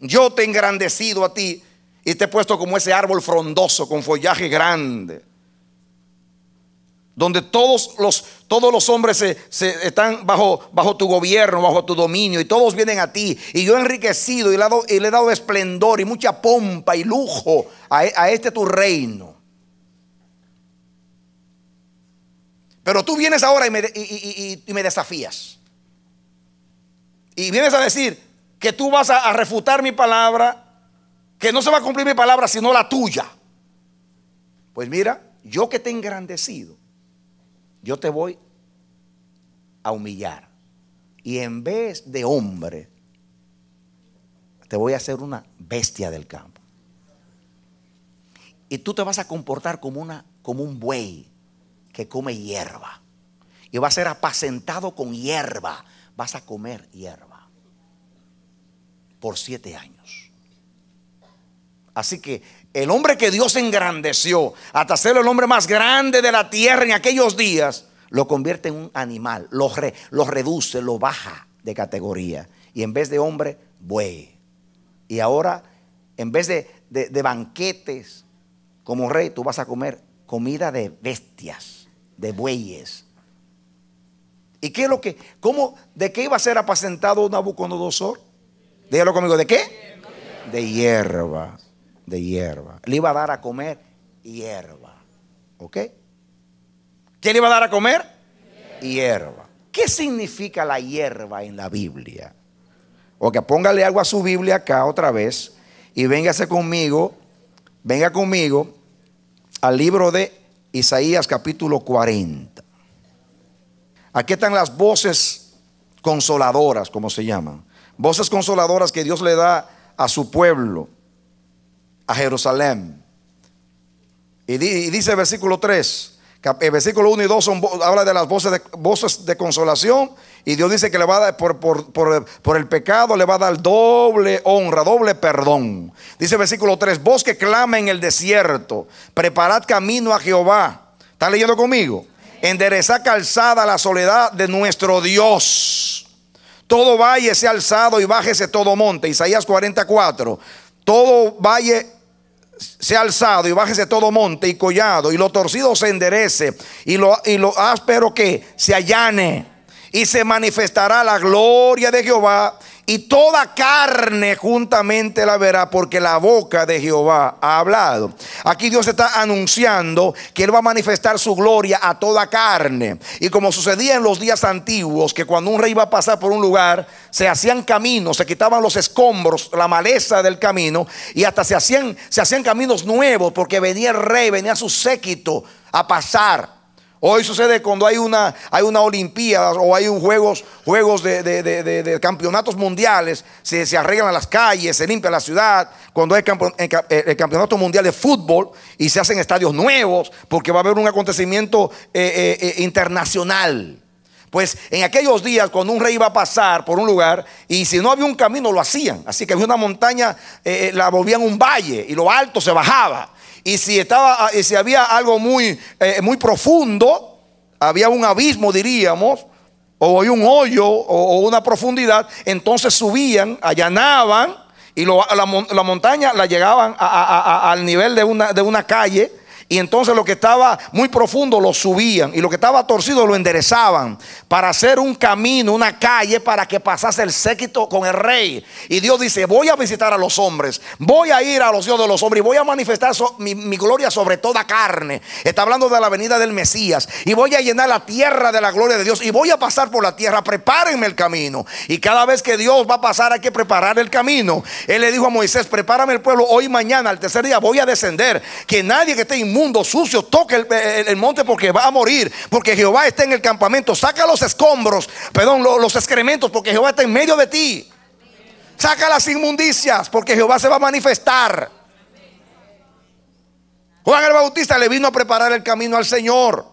Yo te he engrandecido a ti y te he puesto como ese árbol frondoso con follaje grande, donde todos los, todos los hombres se, están bajo, bajo, tu gobierno, bajo tu dominio, y todos vienen a ti. Y yo he enriquecido y le he dado, esplendor y mucha pompa y lujo a, este tu reino. Pero tú vienes ahora y me desafías y vienes a decir que tú vas a, refutar mi palabra, que no se va a cumplir mi palabra sino la tuya. Pues mira, yo que te he engrandecido, yo te voy a humillar. Y en vez de hombre, te voy a hacer una bestia del campo. Y tú te vas a comportar como, una, como un buey que come hierba. Y vas a ser apacentado con hierba. Vas a comer hierba por siete años. Así que el hombre que Dios engrandeció hasta ser el hombre más grande de la tierra en aquellos días, lo convierte en un animal, lo, lo reduce, lo baja de categoría. Y en vez de hombre, buey. Y ahora, en vez de, de banquetes como rey, tú vas a comer comida de bestias, de bueyes. ¿Y qué es lo que, cómo, de qué iba a ser apacentado Nabucodonosor? Dígalo conmigo, ¿de qué? De hierba, de hierba. Le iba a dar a comer hierba, ¿ok? ¿Qué le iba a dar a comer? Hierba. ¿Qué significa la hierba en la Biblia? O que póngale algo a su Biblia acá otra vez y véngase conmigo, venga conmigo al libro de Isaías capítulo 40. Aquí están las voces consoladoras, como se llaman voces consoladoras que Dios le da a su pueblo, a Jerusalén. Y, dice versículo 3, el eh, versículo 1 y 2 son, habla de las voces de, voces de consolación y Dios dice que le va a dar por, el pecado, le va a dar doble honra, doble perdón. Dice versículo 3, vos que clama en el desierto, preparad camino a Jehová. ¿Está leyendo conmigo? Enderezad calzada la soledad de nuestro Dios todo valle sea alzado y bájese todo monte. Isaías 44. Todo valle sea alzado y bájese todo monte y collado y lo torcido se enderece y lo, y lo áspero que se allane y se manifestará la gloria de Jehová y toda carne juntamente la verá, porque la boca de Jehová ha hablado. Aquí Dios está anunciando que Él va a manifestar su gloria a toda carne. Y como sucedía en los días antiguos, que cuando un rey iba a pasar por un lugar, se hacían caminos, se quitaban los escombros, la maleza del camino, y hasta se hacían, se hacían caminos nuevos, porque venía el rey, venía su séquito a pasar. Hoy sucede cuando hay una, hay una Olimpiada o hay un juegos, juegos de, campeonatos mundiales, se, arreglan las calles, se limpia la ciudad, cuando hay eh, el, campeonato mundial de fútbol y se hacen estadios nuevos, porque va a haber un acontecimiento eh, eh, internacional. Pues en aquellos días, cuando un rey iba a pasar por un lugar, y si no había un camino, lo hacían. Así que había una montaña, la volvían un valle, y lo alto se bajaba. Y si, estaba, ah, y si había algo muy, eh, muy profundo, había un abismo, diríamos, o un hoyo o, una profundidad, entonces subían, allanaban y lo, la, montaña la llegaban al nivel de una, de una calle y entonces lo que estaba muy profundo lo subían y lo que estaba torcido lo enderezaban para hacer un camino, una calle para que pasase el séquito con el rey. Y Dios dice, voy a visitar a los hombres, voy a ir a los dioses de los hombres y voy a manifestar mi, gloria sobre toda carne. Está hablando de la venida del Mesías y voy a llenar la tierra de la gloria de Dios y voy a pasar por la tierra, prepárenme el camino. Y cada vez que Dios va a pasar hay que preparar el camino. Él le dijo a Moisés, prepárame el pueblo hoy, mañana, al tercer día voy a descender, que nadie que esté inmune mundo sucio, toque el, monte porque va a morir, porque Jehová está en el campamento. Saca los escombros, perdón, los, los excrementos, porque Jehová está en medio de ti. Saca las inmundicias, porque Jehová se va a manifestar. Juan el Bautista le vino a preparar el camino al Señor.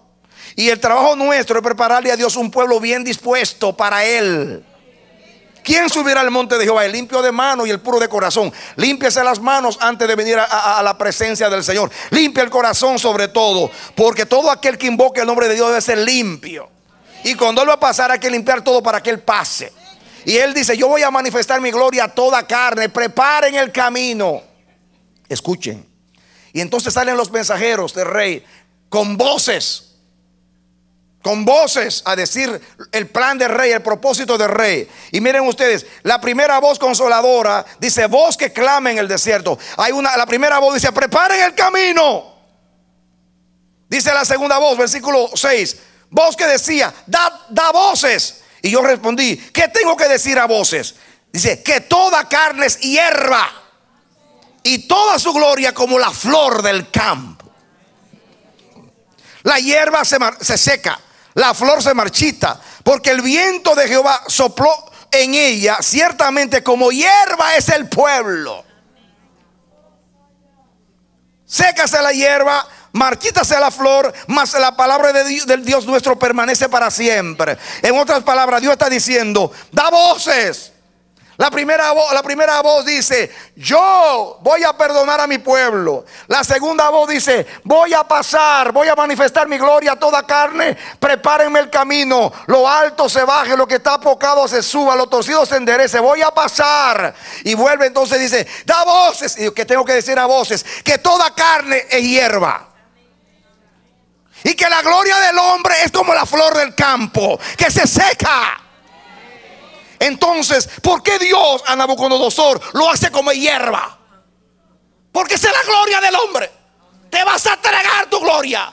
Y el trabajo nuestro es prepararle a Dios un pueblo bien dispuesto para Él. ¿Quién subirá al monte de Jehová? El limpio de mano y el puro de corazón. Límpiese las manos antes de venir a, la presencia del Señor. Limpia el corazón sobre todo. Porque todo aquel que invoque el nombre de Dios debe ser limpio. Y cuando Él va a pasar hay que limpiar todo para que Él pase. Y Él dice, yo voy a manifestar mi gloria a toda carne. Preparen el camino. Escuchen. Y entonces salen los mensajeros del rey con voces con voces a decir el plan del rey, el propósito del rey. Y miren ustedes, la primera voz consoladora dice, voz que clama en el desierto. Hay una, la primera voz dice, preparen el camino. Dice la segunda voz, versículo 6, voz que decía, da, voces. Y yo respondí, ¿qué tengo que decir a voces? Dice, que toda carne es hierba y toda su gloria como la flor del campo. La hierba se seca, la flor se marchita, porque el viento de Jehová sopló en ella, ciertamente como hierba es el pueblo. Sécase la hierba, marchítase la flor, mas la palabra de del Dios nuestro permanece para siempre. En otras palabras, Dios está diciendo, da voces. La primera, voz, la primera voz dice, yo voy a perdonar a mi pueblo. La segunda voz dice, voy a pasar, voy a manifestar mi gloria a toda carne. Prepárenme el camino. Lo alto se baje, lo que está apocado se suba, lo torcido se enderece. Voy a pasar. Y vuelve entonces, dice, da voces. Y que tengo que decir a voces, que toda carne es hierba. Y que la gloria del hombre es como la flor del campo, que se seca entonces, ¿por qué Dios a Nabucodonosor lo hace como hierba? Porque es la gloria del hombre. Te vas a tragar tu gloria.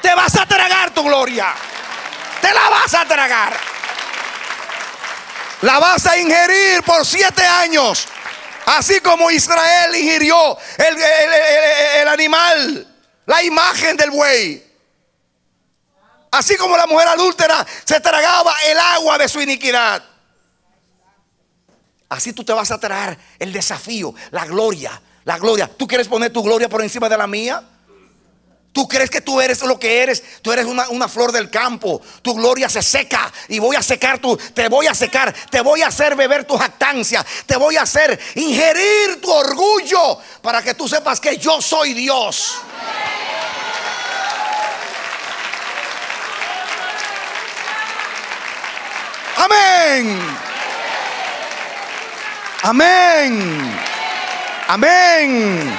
Te vas a tragar tu gloria. Te la vas a tragar. La vas a ingerir por siete años. Así como Israel ingirió el, el animal, la imagen del buey. Así como la mujer adúltera se tragaba el agua de su iniquidad. Así tú te vas a traer el desafío, la gloria, la gloria. ¿Tú quieres poner tu gloria por encima de la mía? Tú crees que tú eres lo que eres. Tú eres una, flor del campo. Tu gloria se seca. Y voy a secar tu. Te voy a secar. Te voy a hacer beber tu jactancia. Te voy a hacer ingerir tu orgullo. Para que tú sepas que yo soy Dios. Amén. Amén. Amén.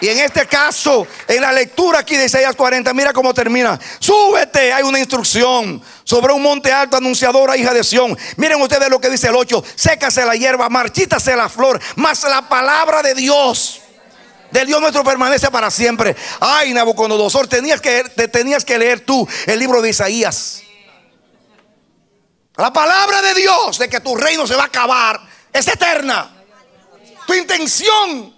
Y en este caso, en la lectura aquí de Isaías 40, mira cómo termina. Súbete, hay una instrucción sobre un monte alto, anunciadora hija de Sión. Miren ustedes lo que dice el 8. Sécase la hierba, marchítase la flor, mas la palabra de Dios del Dios nuestro permanece para siempre. Ay, Nabucodonosor, tenías que, te tenías que leer tú el libro de Isaías. La palabra de Dios de que tu reino se va a acabar es eterna. Tu intención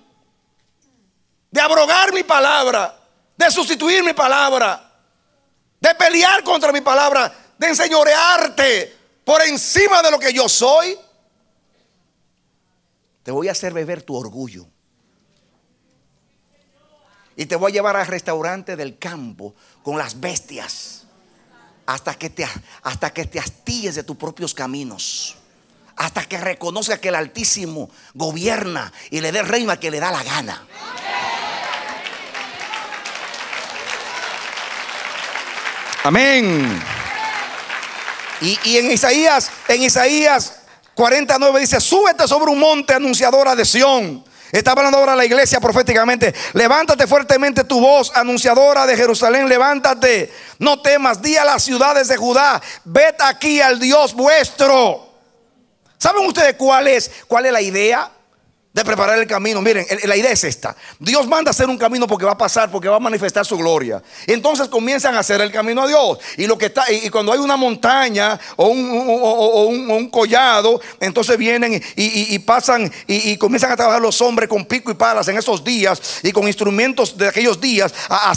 de abrogar mi palabra, de sustituir mi palabra, de pelear contra mi palabra, de enseñorearte por encima de lo que yo soy, te voy a hacer beber tu orgullo. Y te voy a llevar al restaurante del campo con las bestias hasta que te, hasta que te hastilles de tus propios caminos. Hasta que reconozca que el Altísimo gobierna y le dé el reino a que le da la gana. Amén. Y, en Isaías, en Isaías 49 dice, súbete sobre un monte anunciadora de Sión. Está hablando ahora la iglesia proféticamente. Levántate fuertemente tu voz, anunciadora de Jerusalén. Levántate, no temas. Di a las ciudades de Judá: Vete aquí al Dios vuestro. ¿Saben ustedes cuál es, cuál es la idea? de preparar el camino. Miren, la idea es esta. Dios manda hacer un camino porque va a pasar, porque va a manifestar su gloria. Entonces comienzan a hacer el camino a Dios. Y, lo que está, y, cuando hay una montaña o un, collado, entonces vienen y, pasan y, comienzan a trabajar los hombres con pico y palas en esos días y con instrumentos de aquellos días a,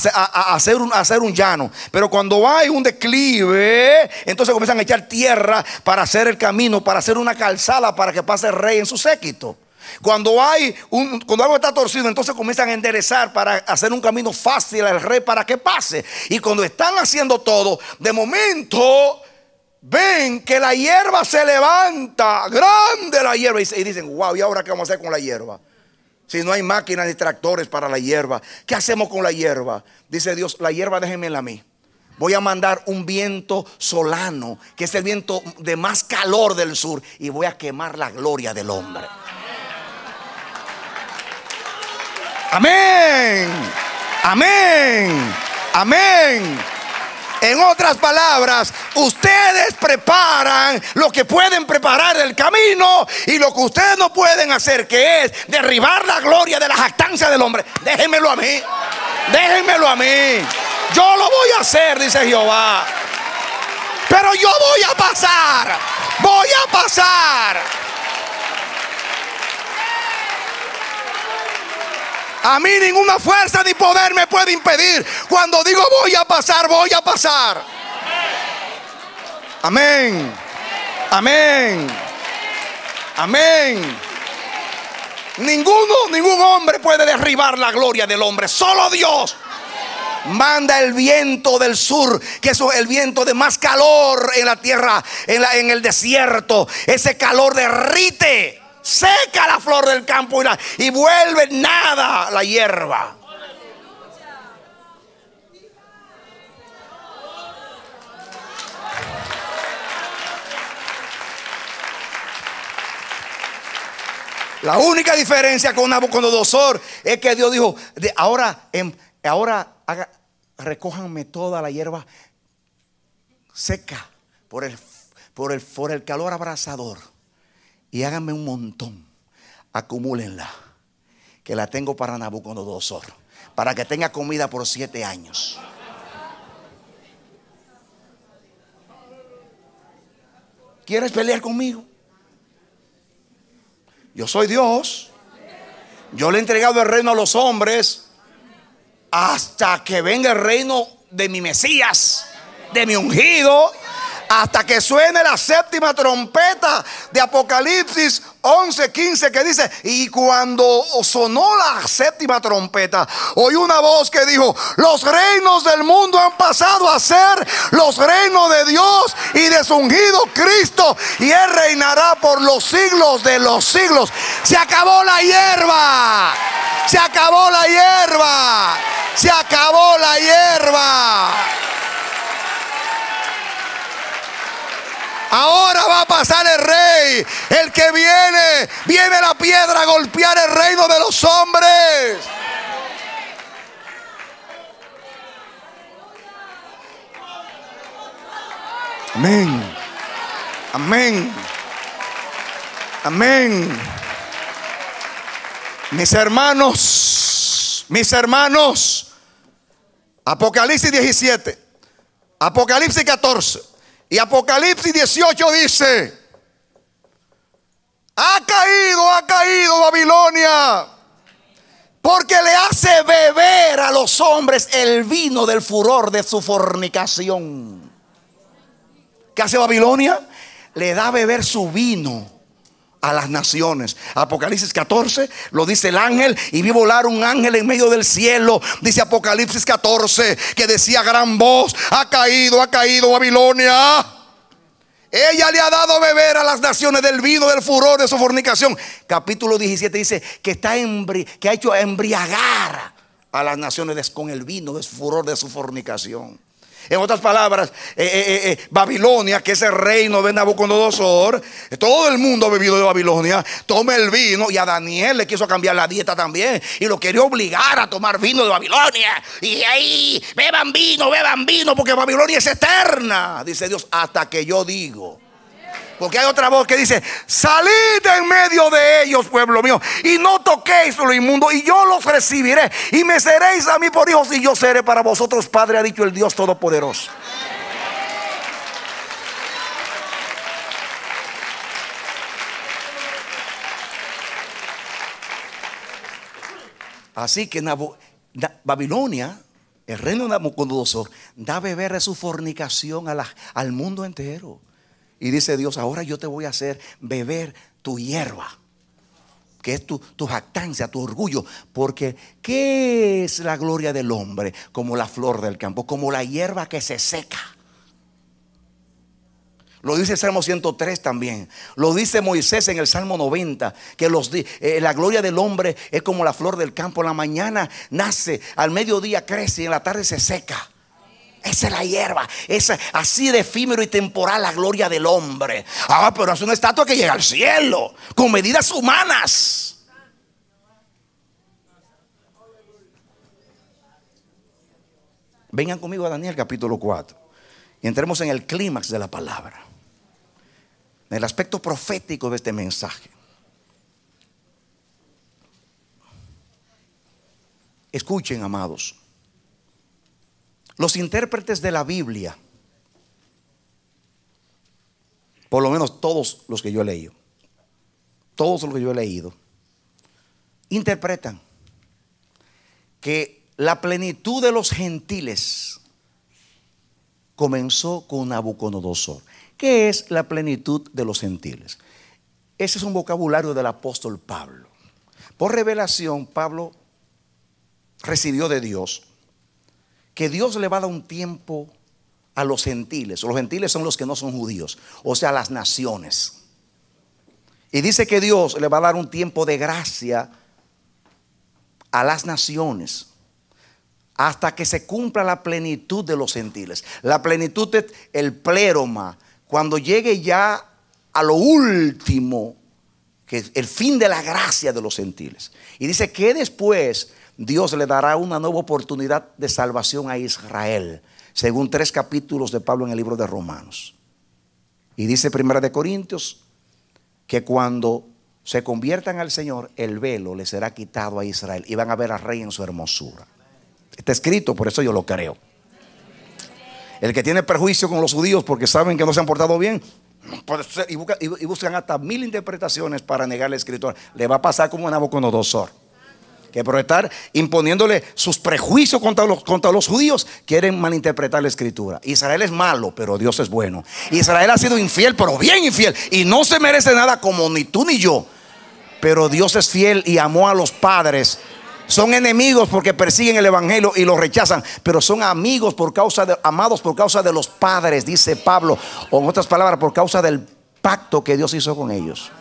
hacer, un, a hacer un llano. Pero cuando hay un declive, entonces comienzan a echar tierra para hacer el camino, para hacer una calzada para que pase el rey en su séquito. Cuando hay un, cuando algo está torcido, entonces comienzan a enderezar para hacer un camino fácil al rey para que pase. Y cuando están haciendo todo, de momento ven que la hierba se levanta, grande la hierba, y, dicen, wow, ¿y ahora qué vamos a hacer con la hierba? Si no hay máquinas ni tractores para la hierba, ¿qué hacemos con la hierba? Dice Dios, la hierba déjenmela a mí. Voy a mandar un viento solano, que es el viento de más calor del sur, y voy a quemar la gloria del hombre. Amén. Amén. Amén. En otras palabras, ustedes preparan lo que pueden preparar el camino y lo que ustedes no pueden hacer, que es derribar la gloria de la jactancia del hombre. Déjenmelo a mí. Déjenmelo a mí. Yo lo voy a hacer, dice Jehová. Pero yo voy a pasar. Voy a pasar. A mí ninguna fuerza ni poder me puede impedir. Cuando digo voy a pasar, voy a pasar. Amén. Amén. Amén. Ninguno, ningún hombre puede derribar la gloria del hombre. Solo Dios manda el viento del sur, que es el viento de más calor en la tierra, en, en el desierto. Ese calor derrite seca la flor del campo y, y vuelve nada la hierba. La única diferencia con dosor es que Dios dijo, ahora, ahora recójanme toda la hierba seca por el, por el, por el calor abrasador y háganme un montón. Acumúlenla, que la tengo para Nabucodonosor, para que tenga comida por siete años. ¿Quieres pelear conmigo? Yo soy Dios. Yo le he entregado el reino a los hombres hasta que venga el reino de mi Mesías, de mi ungido. Hasta que suene la séptima trompeta de Apocalipsis 11, 15 que dice, y cuando sonó la séptima trompeta, oí una voz que dijo, los reinos del mundo han pasado a ser los reinos de Dios y de su ungido Cristo, y Él reinará por los siglos de los siglos. Se acabó la hierba, se acabó la hierba, se acabó la hierba. Ahora va a pasar el rey. El que viene, viene la piedra a golpear el reino de los hombres. Amén. Amén. Amén. Mis hermanos, mis hermanos, Apocalipsis 17, Apocalipsis 14. Y Apocalipsis 18 dice, ha caído, ha caído Babilonia, porque le hace beber a los hombres el vino del furor de su fornicación. ¿Qué hace Babilonia? Le da beber su vino a las naciones. Apocalipsis 14 lo dice el ángel y vi volar un ángel en medio del cielo. Dice Apocalipsis 14 que decía gran voz, ha caído, ha caído Babilonia. Ella le ha dado a beber a las naciones del vino, del furor, de su fornicación. Capítulo 17 dice que, está que ha hecho embriagar a las naciones con el vino, del furor, de su fornicación. En otras palabras, eh, eh, eh, Babilonia, que es el reino de Nabucodonosor, todo el mundo ha bebido de Babilonia, toma el vino y a Daniel le quiso cambiar la dieta también y lo quería obligar a tomar vino de Babilonia. Y ahí, beban vino, beban vino, porque Babilonia es eterna, dice Dios, hasta que yo digo. Porque hay otra voz que dice, salid en medio de ellos, pueblo mío, y no toquéis lo inmundo, y yo los recibiré, y me seréis a mí por hijos, y yo seré para vosotros Padre, ha dicho el Dios Todopoderoso. Así que Babilonia, el reino de Nabucodonosor, da beber de su fornicación al mundo entero. Y dice Dios, ahora yo te voy a hacer beber tu hierba, que es tu, jactancia, tu orgullo, porque ¿qué es la gloria del hombre? Como la flor del campo, como la hierba que se seca. Lo dice el Salmo 103 también. Lo dice Moisés en el Salmo 90, que los, eh, la gloria del hombre es como la flor del campo. En la mañana nace, al mediodía crece y en la tarde se seca. Esa es la hierba. es así de efímero y temporal la gloria del hombre. Ah, pero es una estatua que llega al cielo con medidas humanas. Vengan conmigo a Daniel capítulo 4 y entremos en el clímax de la palabra, en el aspecto profético de este mensaje. Escuchen, amados. Los intérpretes de la Biblia, por lo menos todos los que yo he leído, todos los que yo he leído, interpretan que la plenitud de los gentiles comenzó con Nabucodonosor. ¿Qué es la plenitud de los gentiles? Ese es un vocabulario del apóstol Pablo. Por revelación, Pablo recibió de Dios que Dios le va a dar un tiempo a los gentiles. Los gentiles son los que no son judíos, o sea, las naciones. Y dice que Dios le va a dar un tiempo de gracia a las naciones hasta que se cumpla la plenitud de los gentiles. La plenitud es el pléroma, cuando llegue ya a lo último que es el fin de la gracia de los gentiles. Y dice que después Dios le dará una nueva oportunidad de salvación a Israel, según tres capítulos de Pablo en el libro de Romanos. Y dice Primera de Corintios que cuando se conviertan al Señor, el velo le será quitado a Israel y van a ver al rey en su hermosura. Está escrito, por eso yo lo creo. El que tiene perjuicio con los judíos porque saben que no se han portado bien, y buscan, hasta mil interpretaciones para negar la escritura Le va a pasar como a Nabucodonosor. Que por estar imponiéndole sus prejuicios contra los, contra los judíos, quieren malinterpretar la escritura. Israel es malo, pero Dios es bueno. Israel ha sido infiel, pero bien infiel. Y no se merece nada como ni tú ni yo. Pero Dios es fiel y amó a los padres son enemigos porque persiguen el evangelio y lo rechazan, pero son amigos por causa de amados por causa de los padres, dice Pablo, o en otras palabras, por causa del pacto que Dios hizo con ellos.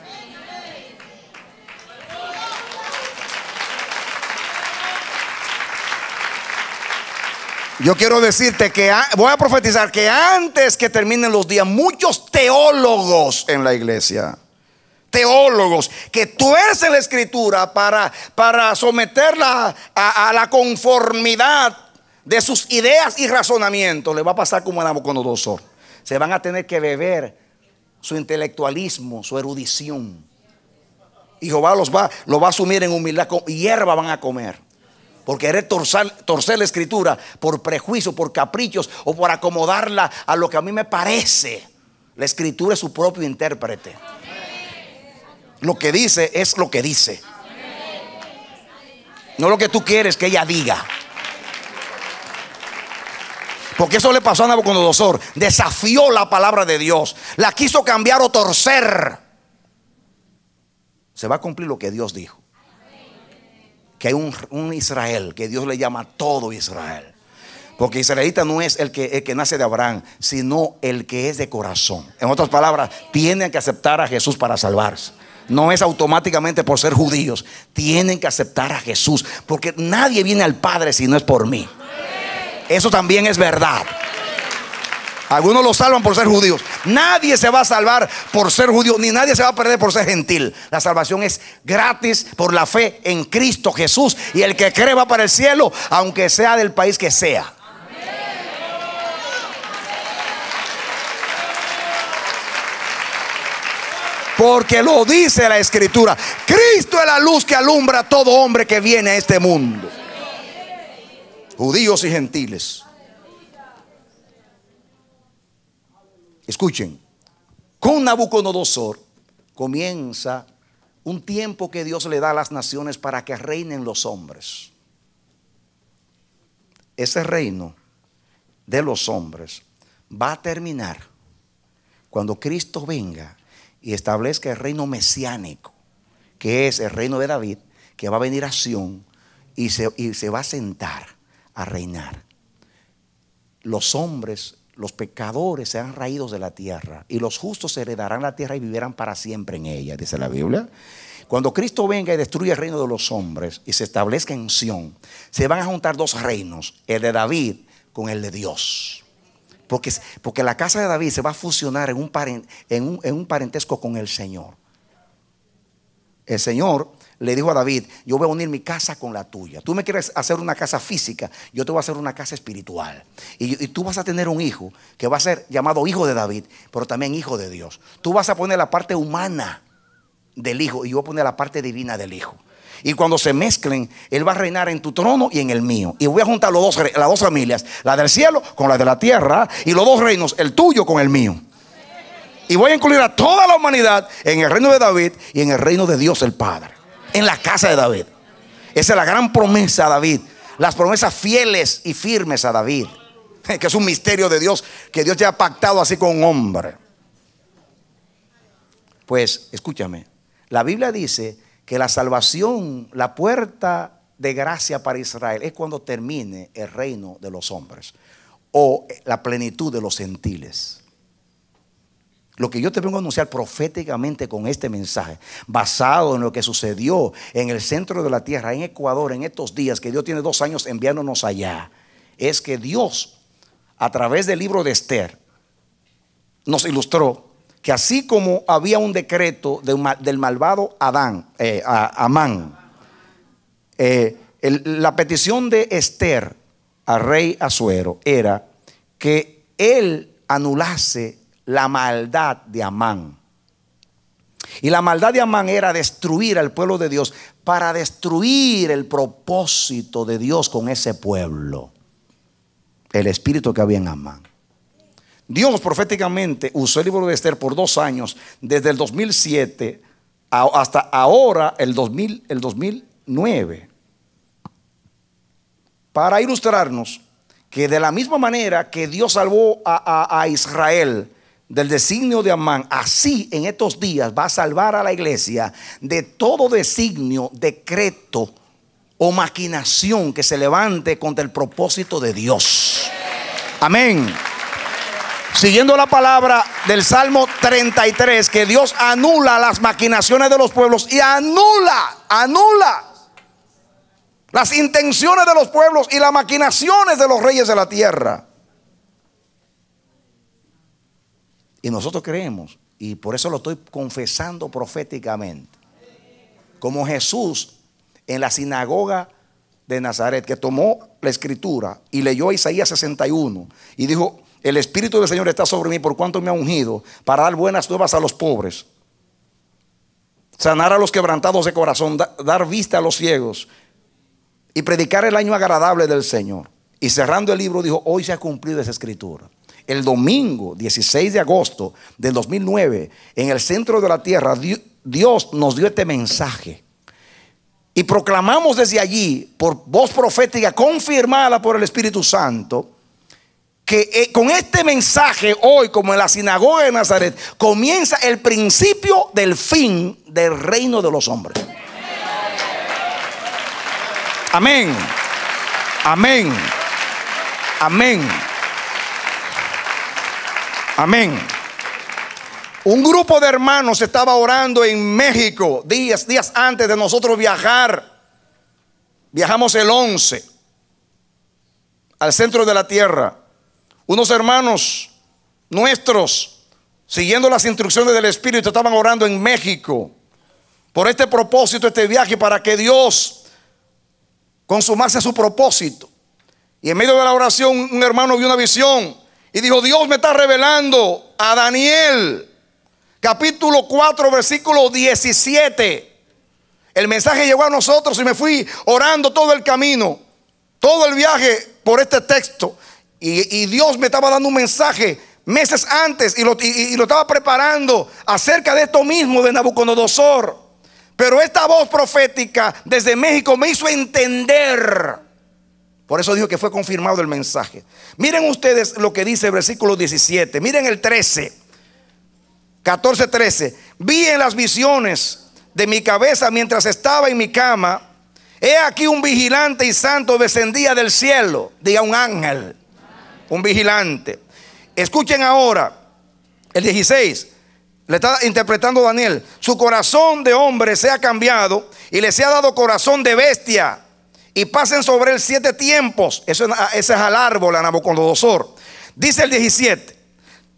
Yo quiero decirte que voy a profetizar que antes que terminen los días, muchos teólogos en la iglesia teólogos que tuercen la escritura para, para someterla a, la conformidad de sus ideas y razonamientos, le va a pasar como a Nabucodonosor. Se van a tener que beber su intelectualismo, su erudición. Y Jehová los va, lo va a asumir en humildad. Y hierba van a comer. Porque querer torcer, torcer la escritura por prejuicio, por caprichos o por acomodarla a lo que a mí me parece. La escritura es su propio intérprete. Lo que dice es lo que dice. No lo que tú quieres que ella diga. Porque eso le pasó a Nabucodonosor. Desafió la palabra de Dios. La quiso cambiar o torcer. Se va a cumplir lo que Dios dijo. Que hay un, Israel que Dios le llama todo Israel. Porque israelita no es el que, el que nace de Abraham, sino el que es de corazón. En otras palabras, tienen que aceptar a Jesús para salvarse. No es automáticamente por ser judíos. Tienen que aceptar a Jesús. Porque nadie viene al Padre si no es por mí. Eso también es verdad. Algunos lo salvan por ser judíos. Nadie se va a salvar por ser judío, ni nadie se va a perder por ser gentil. La salvación es gratis por la fe en Cristo Jesús. Y el que cree va para el cielo, aunque sea del país que sea. Porque lo dice la escritura. Cristo es la luz que alumbra a todo hombre que viene a este mundo. Judíos y gentiles. Escuchen, con Nabucodonosor comienza un tiempo que Dios le da a las naciones para que reinen los hombres. Ese reino de los hombres va a terminar cuando Cristo venga y establezca el reino mesiánico, que es el reino de David, que va a venir a Sión y se, va a sentar a reinar. Los hombres, los pecadores serán raídos de la tierra y los justos heredarán la tierra y vivirán para siempre en ella, dice la Biblia. Cuando Cristo venga y destruya el reino de los hombres y se establezca en Sión, se van a juntar dos reinos, el de David con el de Dios. Porque, porque la casa de David se va a fusionar en un, parentesco con el Señor. El Señor le dijo a David, yo voy a unir mi casa con la tuya. Tú me quieres hacer una casa física, yo te voy a hacer una casa espiritual. Y, y, tú vas a tener un hijo que va a ser llamado hijo de David, pero también hijo de Dios. Tú vas a poner la parte humana del hijo y yo voy a poner la parte divina del hijo. Y cuando se mezclen, Él va a reinar en tu trono y en el mío. Y voy a juntar los dos, las dos familias, la del cielo con la de la tierra, y los dos reinos, el tuyo con el mío. Y voy a incluir a toda la humanidad en el reino de David y en el reino de Dios el Padre, en la casa de David. Esa es la gran promesa a David, las promesas fieles y firmes a David, que es un misterio de Dios, que Dios ya ha pactado así con un hombre. Pues escúchame, la Biblia dice que la salvación, la puerta de gracia para Israel es cuando termine el reino de los hombres o la plenitud de los gentiles. Lo que yo te vengo a anunciar proféticamente con este mensaje, basado en lo que sucedió en el centro de la tierra, en Ecuador, en estos días, que Dios tiene dos años enviándonos allá, es que Dios, a través del libro de Esther, nos ilustró que así como había un decreto del malvado Adán, eh, Amán, eh, la petición de Esther al rey Azuero era que él anulase la maldad de Amán. Y la maldad de Amán era destruir al pueblo de Dios para destruir el propósito de Dios con ese pueblo. El espíritu que había en Amán. Dios proféticamente usó el libro de Esther por dos años, desde el 2007 hasta ahora, el, 2009, para ilustrarnos que de la misma manera que Dios salvó a, a Israel, del designio de Amán, así en estos días va a salvar a la iglesia de todo designio, decreto o maquinación que se levante contra el propósito de Dios. Amén. Siguiendo la palabra del Salmo 33, que Dios anula las maquinaciones de los pueblos y anula, anula las intenciones de los pueblos y las maquinaciones de los reyes de la tierra. Y nosotros creemos, y por eso lo estoy confesando proféticamente, como Jesús en la sinagoga de Nazaret, que tomó la escritura y leyó Isaías 61 y dijo, el Espíritu del Señor está sobre mí por cuanto me ha ungido para dar buenas nuevas a los pobres, sanar a los quebrantados de corazón, dar vista a los ciegos y predicar el año agradable del Señor. Y cerrando el libro dijo, hoy se ha cumplido esa escritura. El domingo 16 de agosto del 2009, en el centro de la tierra, Dios nos dio este mensaje. Y proclamamos desde allí, por voz profética confirmada por el Espíritu Santo, que eh, con este mensaje hoy, como en la sinagoga de Nazaret, comienza el principio del fin del reino de los hombres. Amén. Amén. Amén. Amén. Un grupo de hermanos estaba orando en México días, días antes de nosotros viajar. Viajamos el 11 al centro de la tierra. Unos hermanos nuestros, siguiendo las instrucciones del Espíritu, estaban orando en México por este propósito, este viaje, para que Dios consumase su propósito. Y en medio de la oración, un hermano vio una visión y dijo, Dios me está revelando a Daniel, capítulo 4, versículo 17. El mensaje llegó a nosotros y me fui orando todo el camino, todo el viaje por este texto. Y, Dios me estaba dando un mensaje meses antes y lo, y lo estaba preparando acerca de esto mismo de Nabucodonosor. Pero esta voz profética desde México me hizo entender. Por eso dijo que fue confirmado el mensaje. Miren ustedes lo que dice el versículo 17. Miren el 13. 14, 13. Vi en las visiones de mi cabeza mientras estaba en mi cama. He aquí un vigilante y santo descendía del cielo. Diga un ángel un vigilante. Escuchen ahora, el 16, le está interpretando Daniel, su corazón de hombre se ha cambiado y le se ha dado corazón de bestia. Y pasen sobre él siete tiempos. Eso, ah, ese es al árbol, la Nabucodonosor. Dice el 17,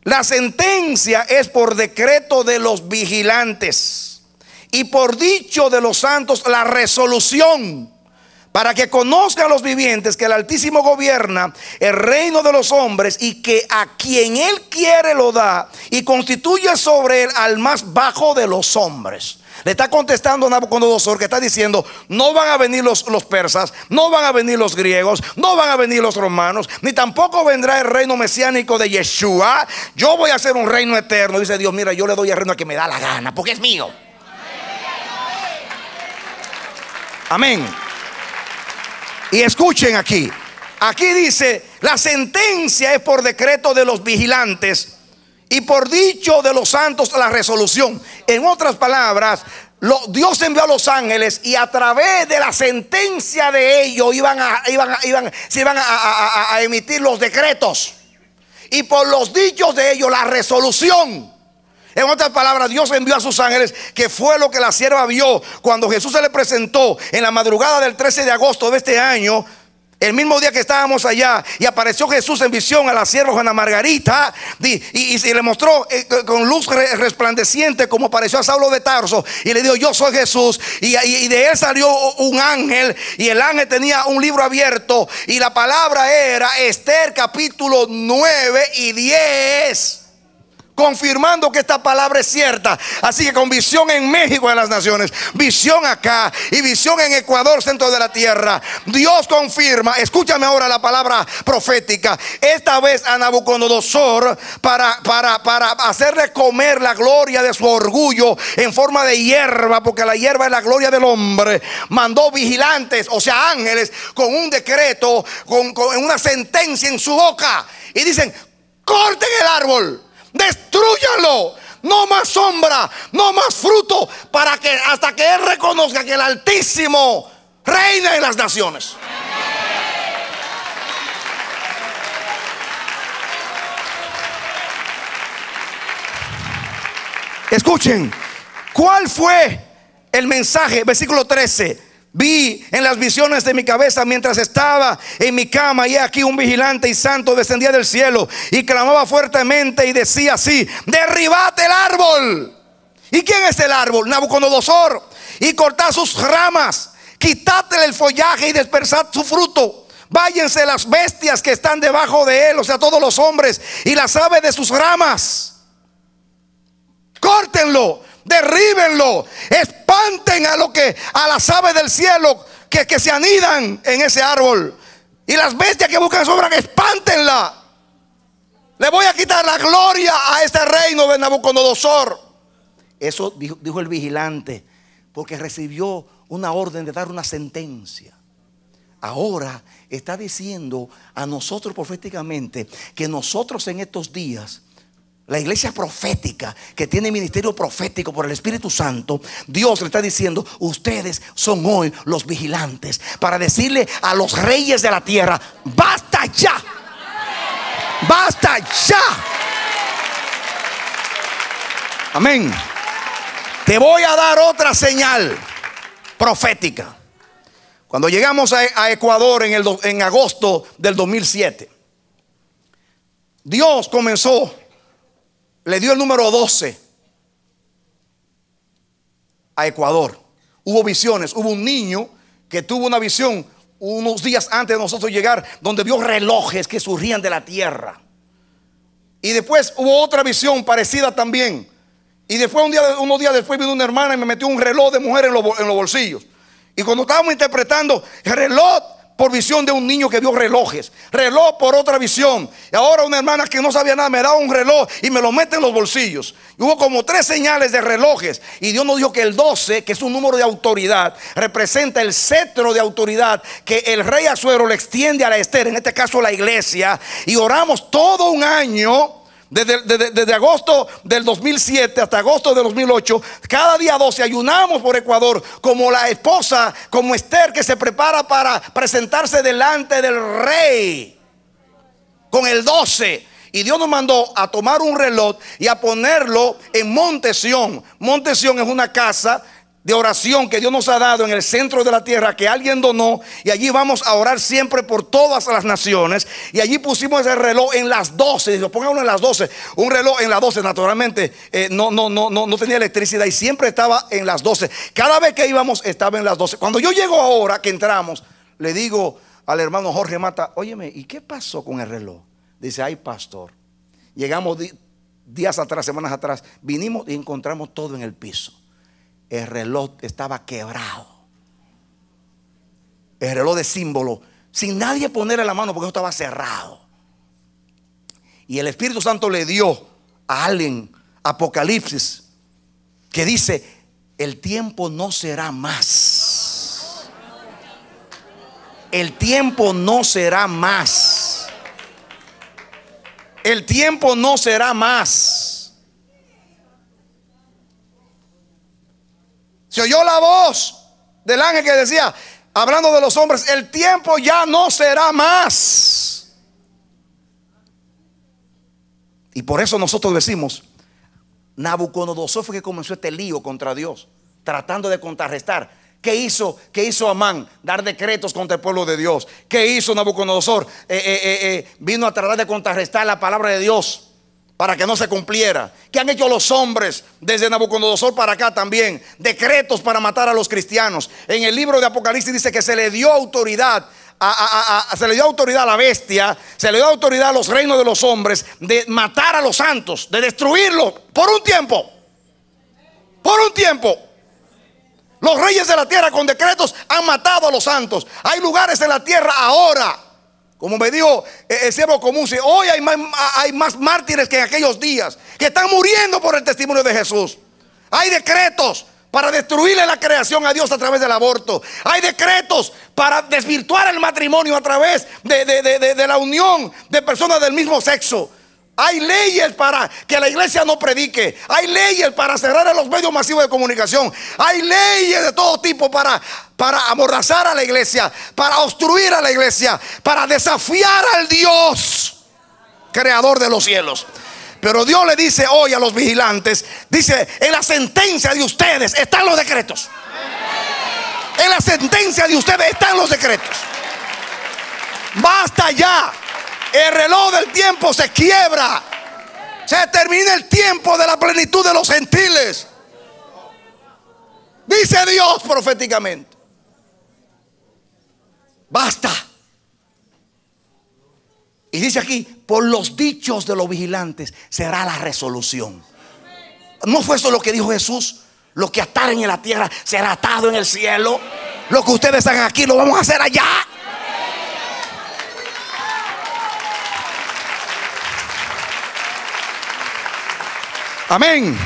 la sentencia es por decreto de los vigilantes y por dicho de los santos la resolución para que conozcan los vivientes que el Altísimo gobierna el reino de los hombres y que a quien Él quiere lo da y constituye sobre Él al más bajo de los hombres. Le está contestando Nabucodonosor que está diciendo, no van a venir los, los, persas, no van a venir los griegos, no van a venir los romanos, ni tampoco vendrá el reino mesiánico de Yeshua. Yo voy a hacer un reino eterno. Dice Dios, mira, yo le doy el reino a que me da la gana, porque es mío. Amén. Y escuchen aquí. Aquí dice, la sentencia es por decreto de los vigilantes y por dicho de los santos la resolución. En otras palabras, Dios envió a los ángeles y a través de la sentencia de ellos iban iban se iban a emitir los decretos. Y por los dichos de ellos la resolución. En otras palabras, Dios envió a sus ángeles, que fue lo que la sierva vio cuando Jesús se le presentó en la madrugada del 13 de agosto de este año. El mismo día que estábamos allá y apareció Jesús en visión a la sierva Juana Margarita y, y, le mostró eh, eh, con luz resplandeciente como apareció a Saulo de Tarso y le dijo, yo soy Jesús. Y, y, de él salió un ángel y el ángel tenía un libro abierto y la palabra era Esther capítulo 9 y 10 confirmando que esta palabra es cierta. Así que con visión en México de las Naciones, visión acá y visión en Ecuador, centro de la tierra, Dios confirma, escúchame ahora la palabra profética, esta vez a Nabucodonosor para, para, para hacerle comer la gloria de su orgullo en forma de hierba, porque la hierba es la gloria del hombre, mandó vigilantes, o sea, ángeles, con un decreto, con, con una sentencia en su boca y dicen, corten el árbol. Destruyalo, No más sombra, no más fruto, para que hasta que Él reconozca que el Altísimo reina en las naciones. Escuchen, ¿cuál fue el mensaje? Versículo 13. Vi en las visiones de mi cabeza mientras estaba en mi cama y aquí un vigilante y santo descendía del cielo y clamaba fuertemente y decía así, derribate el árbol. ¿Y quién es el árbol? Nabucodonosor. Y cortad sus ramas, quitadle el follaje y dispersad su fruto. Váyanse las bestias que están debajo de él, o sea, todos los hombres, y las aves de sus ramas. Córtenlo derríbenlo, espanten a lo que a las aves del cielo que, que se anidan en ese árbol. Y las bestias que buscan sombra, espántenla. Le voy a quitar la gloria a este reino de Nabucodonosor. Eso dijo, dijo el vigilante, porque recibió una orden de dar una sentencia. Ahora está diciendo a nosotros proféticamente que nosotros en estos días la iglesia profética que tiene ministerio profético por el Espíritu Santo, Dios le está diciendo, ustedes son hoy los vigilantes para decirle a los reyes de la tierra, basta ya, basta ya. Amén. Te voy a dar otra señal profética. Cuando llegamos a, Ecuador en, el, en agosto del 2007, Dios comenzó le dio el número 12 a Ecuador. Hubo visiones, hubo un niño que tuvo una visión unos días antes de nosotros llegar, donde vio relojes que surgían de la tierra. Y después hubo otra visión parecida también. Y después, un día, unos días después, vino una hermana y me metió un reloj de mujer en, en los bolsillos. Y cuando estábamos interpretando, reloj por visión de un niño que vio relojes, reloj por otra visión. Y ahora una hermana que no sabía nada me da un reloj y me lo mete en los bolsillos. hubo como tres señales de relojes. Y Dios nos dijo que el 12, que es un número de autoridad, representa el cetro de autoridad que el rey Azuero le extiende a la Esther, en este caso la iglesia. Y oramos todo un año desde, agosto del 2007 hasta agosto del 2008, cada día 12 ayunamos por Ecuador, como la esposa, como Esther, que se prepara para presentarse delante del rey, con el 12. Y Dios nos mandó a tomar un reloj y a ponerlo en Monte Sión. Monte Sión es una casa de oración que Dios nos ha dado en el centro de la tierra que alguien donó y allí vamos a orar siempre por todas las naciones y allí pusimos ese reloj en las 12, lo uno en las 12, un reloj en las 12 naturalmente no, no, no, no, no tenía electricidad y siempre estaba en las 12, cada vez que íbamos estaba en las 12, cuando yo llego ahora que entramos le digo al hermano Jorge Mata, óyeme, ¿y qué pasó con el reloj? Dice, ay pastor, llegamos días atrás, semanas atrás, vinimos y encontramos todo en el piso el reloj estaba quebrado. El reloj de símbolo, sin nadie ponerle la mano porque estaba cerrado. Y el Espíritu Santo le dio a alguien Apocalipsis que dice, el tiempo no será más. El tiempo no será más. El tiempo no será más. Se oyó la voz del ángel que decía, hablando de los hombres, el tiempo ya no será más. Y por eso nosotros decimos, Nabucodonosor fue que comenzó este lío contra Dios, tratando de contrarrestar. ¿Qué hizo? ¿Qué hizo Amán? Dar decretos contra el pueblo de Dios. ¿Qué hizo Nabucodonosor? Eh, eh, eh, vino a tratar de contrarrestar la palabra de Dios para que no se cumpliera. ¿Qué han hecho los hombres desde Nabucodonosor para acá también? Decretos para matar a los cristianos. En el libro de Apocalipsis dice que se le dio autoridad. A, se le dio autoridad a la bestia, se le dio autoridad a los reinos de los hombres de matar a los santos, de destruirlos por un tiempo. Por un tiempo. Los reyes de la tierra con decretos han matado a los santos. Hay lugares en la tierra ahora como me dijo eh, el siervo común, si hoy ah, hay más, mártires que en aquellos días, que están muriendo por el testimonio de Jesús. Hay decretos para destruirle la creación a Dios a través del aborto. Hay decretos para desvirtuar el matrimonio a través de la unión de personas del mismo sexo. Hay leyes para que la iglesia no predique. Hay leyes para cerrar a los medios masivos de comunicación. Hay leyes de todo tipo para, para a la iglesia, para obstruir a la iglesia, para desafiar al Dios, creador de los cielos. Pero Dios le dice hoy a los vigilantes, dice, en la sentencia de ustedes están los decretos. En la sentencia de ustedes están los decretos. Basta ya el reloj del tiempo se quiebra. Se termina el tiempo de la plenitud de los gentiles. Dice Dios proféticamente. Basta. Y dice aquí, por los dichos de los vigilantes será la resolución. ¿No fue eso lo que dijo Jesús? Lo que ataren en la tierra será atado en el cielo. Lo que ustedes hagan aquí lo vamos a hacer allá. Amén.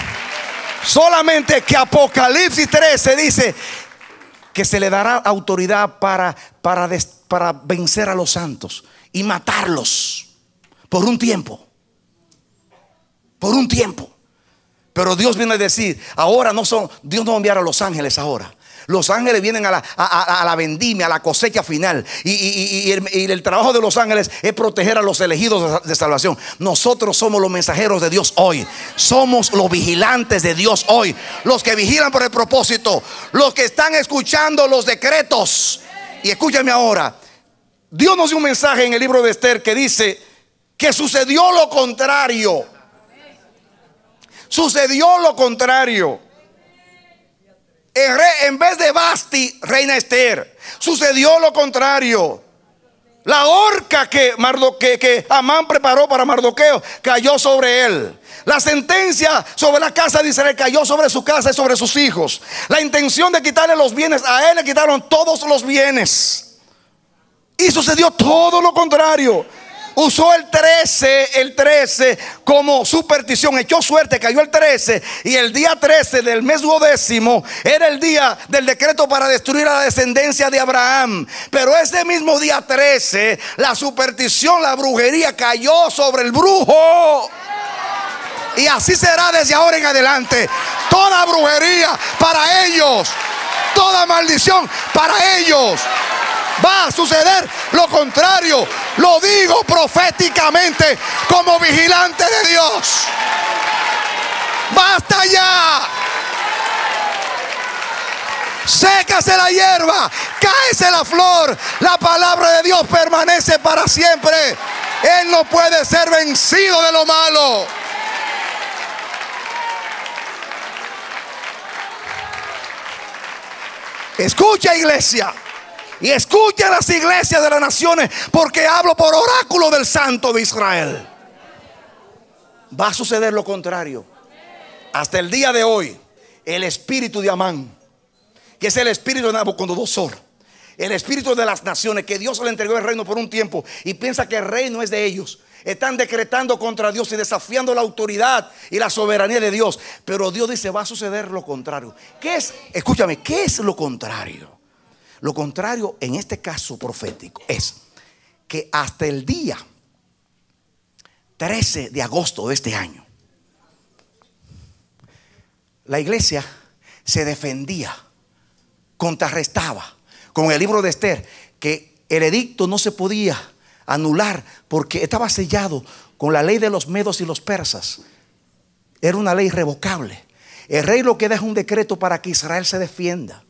Solamente que Apocalipsis 13 dice que se le dará autoridad para, para, para vencer a los santos y matarlos por un tiempo. Por un tiempo. Pero Dios viene a decir, ahora no son, Dios no va a enviar a los ángeles ahora. Los ángeles vienen a la, la vendimia, a la cosecha final. Y, el, y, el, trabajo de los ángeles es proteger a los elegidos de salvación. Nosotros somos los mensajeros de Dios hoy. Somos los vigilantes de Dios hoy. Los que vigilan por el propósito. Los que están escuchando los decretos. Y escúchame ahora. Dios nos dio un mensaje en el libro de Esther que dice que sucedió lo contrario. Sucedió lo contrario en vez de Basti, reina Esther, sucedió lo contrario. La horca que, que Amán preparó para Mardoqueo cayó sobre él. La sentencia sobre la casa de Israel cayó sobre su casa y sobre sus hijos. La intención de quitarle los bienes, a él le quitaron todos los bienes. Y sucedió todo lo contrario usó el 13, el 13 como superstición, echó suerte, cayó el 13 y el día 13 del mes duodécimo era el día del decreto para destruir a la descendencia de Abraham. Pero ese mismo día 13, la superstición, la brujería cayó sobre el brujo. Y así será desde ahora en adelante. Toda brujería para ellos. Toda maldición para ellos va a suceder lo contrario. Lo digo proféticamente como vigilante de Dios. Basta ya. Sécase la hierba, cáese la flor. La palabra de Dios permanece para siempre. Él no puede ser vencido de lo malo. Escucha iglesia. Y a las iglesias de las naciones, porque hablo por oráculo del Santo de Israel. Va a suceder lo contrario. Hasta el día de hoy, el espíritu de Amán, que es el espíritu de Nabucodonosor, el espíritu de las naciones, que Dios le entregó el reino por un tiempo y piensa que el reino es de ellos. Están decretando contra Dios y desafiando la autoridad y la soberanía de Dios. Pero Dios dice, va a suceder lo contrario. ¿Qué es? Escúchame, ¿qué es lo contrario? Lo contrario, en este caso profético, es que hasta el día 13 de agosto de este año, la iglesia se defendía, contrarrestaba con el libro de Esther, que el edicto no se podía anular porque estaba sellado con la ley de los medos y los persas. Era una ley irrevocable. El rey lo que deja es un decreto para que Israel se defienda.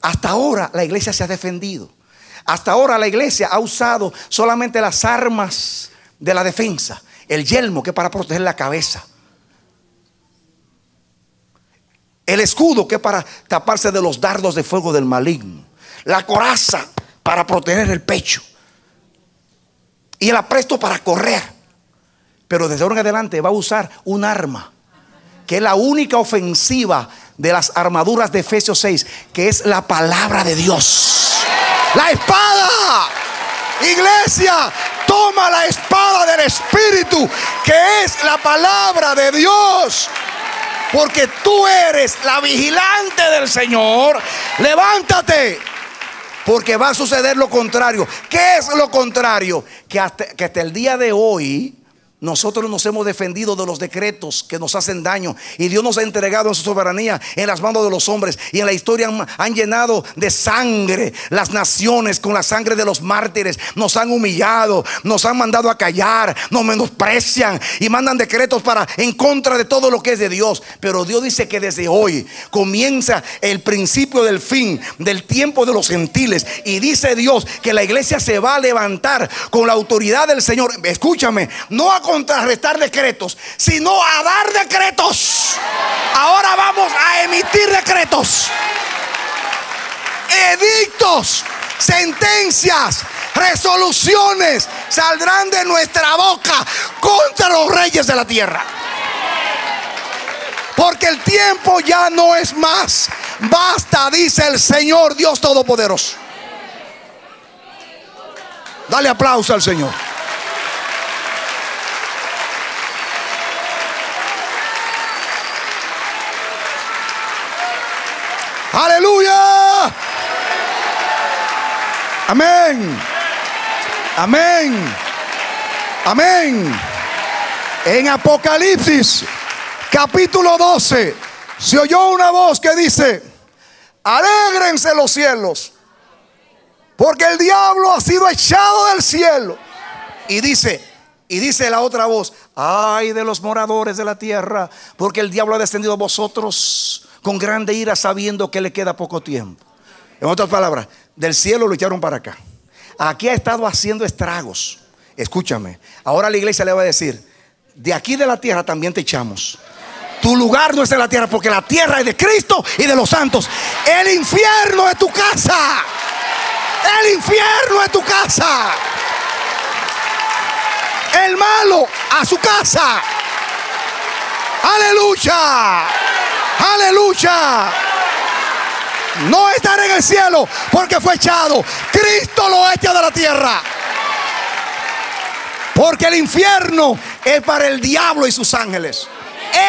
Hasta ahora la iglesia se ha defendido. Hasta ahora la iglesia ha usado solamente las armas de la defensa. El yelmo que es para proteger la cabeza. El escudo que es para taparse de los dardos de fuego del maligno. La coraza para proteger el pecho. Y el apresto para correr. Pero desde ahora en adelante va a usar un arma. Que es la única ofensiva de las armaduras de Efesios 6, que es la palabra de Dios. La espada. Iglesia, toma la espada del Espíritu, que es la palabra de Dios. Porque tú eres la vigilante del Señor. Levántate. Porque va a suceder lo contrario. ¿Qué es lo contrario? Que hasta, que el día de hoy nosotros nos hemos defendido de los decretos que nos hacen daño y Dios nos ha entregado en su soberanía en las manos de los hombres y en la historia han, llenado de sangre las naciones con la sangre de los mártires. Nos han humillado, nos han mandado a callar, nos menosprecian y mandan decretos para en contra de todo lo que es de Dios. Pero Dios dice que desde hoy comienza el principio del fin del tiempo de los gentiles y dice Dios que la iglesia se va a levantar con la autoridad del Señor. Escúchame, no hago contrarrestar decretos, sino a dar decretos. Ahora vamos a emitir decretos, edictos, sentencias, resoluciones saldrán de nuestra boca contra los reyes de la tierra. Porque el tiempo ya no es más. Basta, dice el Señor Dios Todopoderoso. Dale aplauso al Señor. Aleluya. Amén. Amén. Amén. En Apocalipsis capítulo 12 se oyó una voz que dice, alégrense los cielos, porque el diablo ha sido echado del cielo. Y dice, y dice la otra voz, ay de los moradores de la tierra, porque el diablo ha descendido a vosotros con grande ira sabiendo que le queda poco tiempo. En otras palabras, del cielo lo echaron para acá. Aquí ha estado haciendo estragos. Escúchame, ahora la iglesia le va a decir, de aquí de la tierra también te echamos. Tu lugar no es en la tierra porque la tierra es de Cristo y de los santos. El infierno es tu casa. El infierno es tu casa. El malo a su casa. Aleluya. Aleluya. No estar en el cielo porque fue echado. Cristo lo echa de la tierra. Porque el infierno es para el diablo y sus ángeles.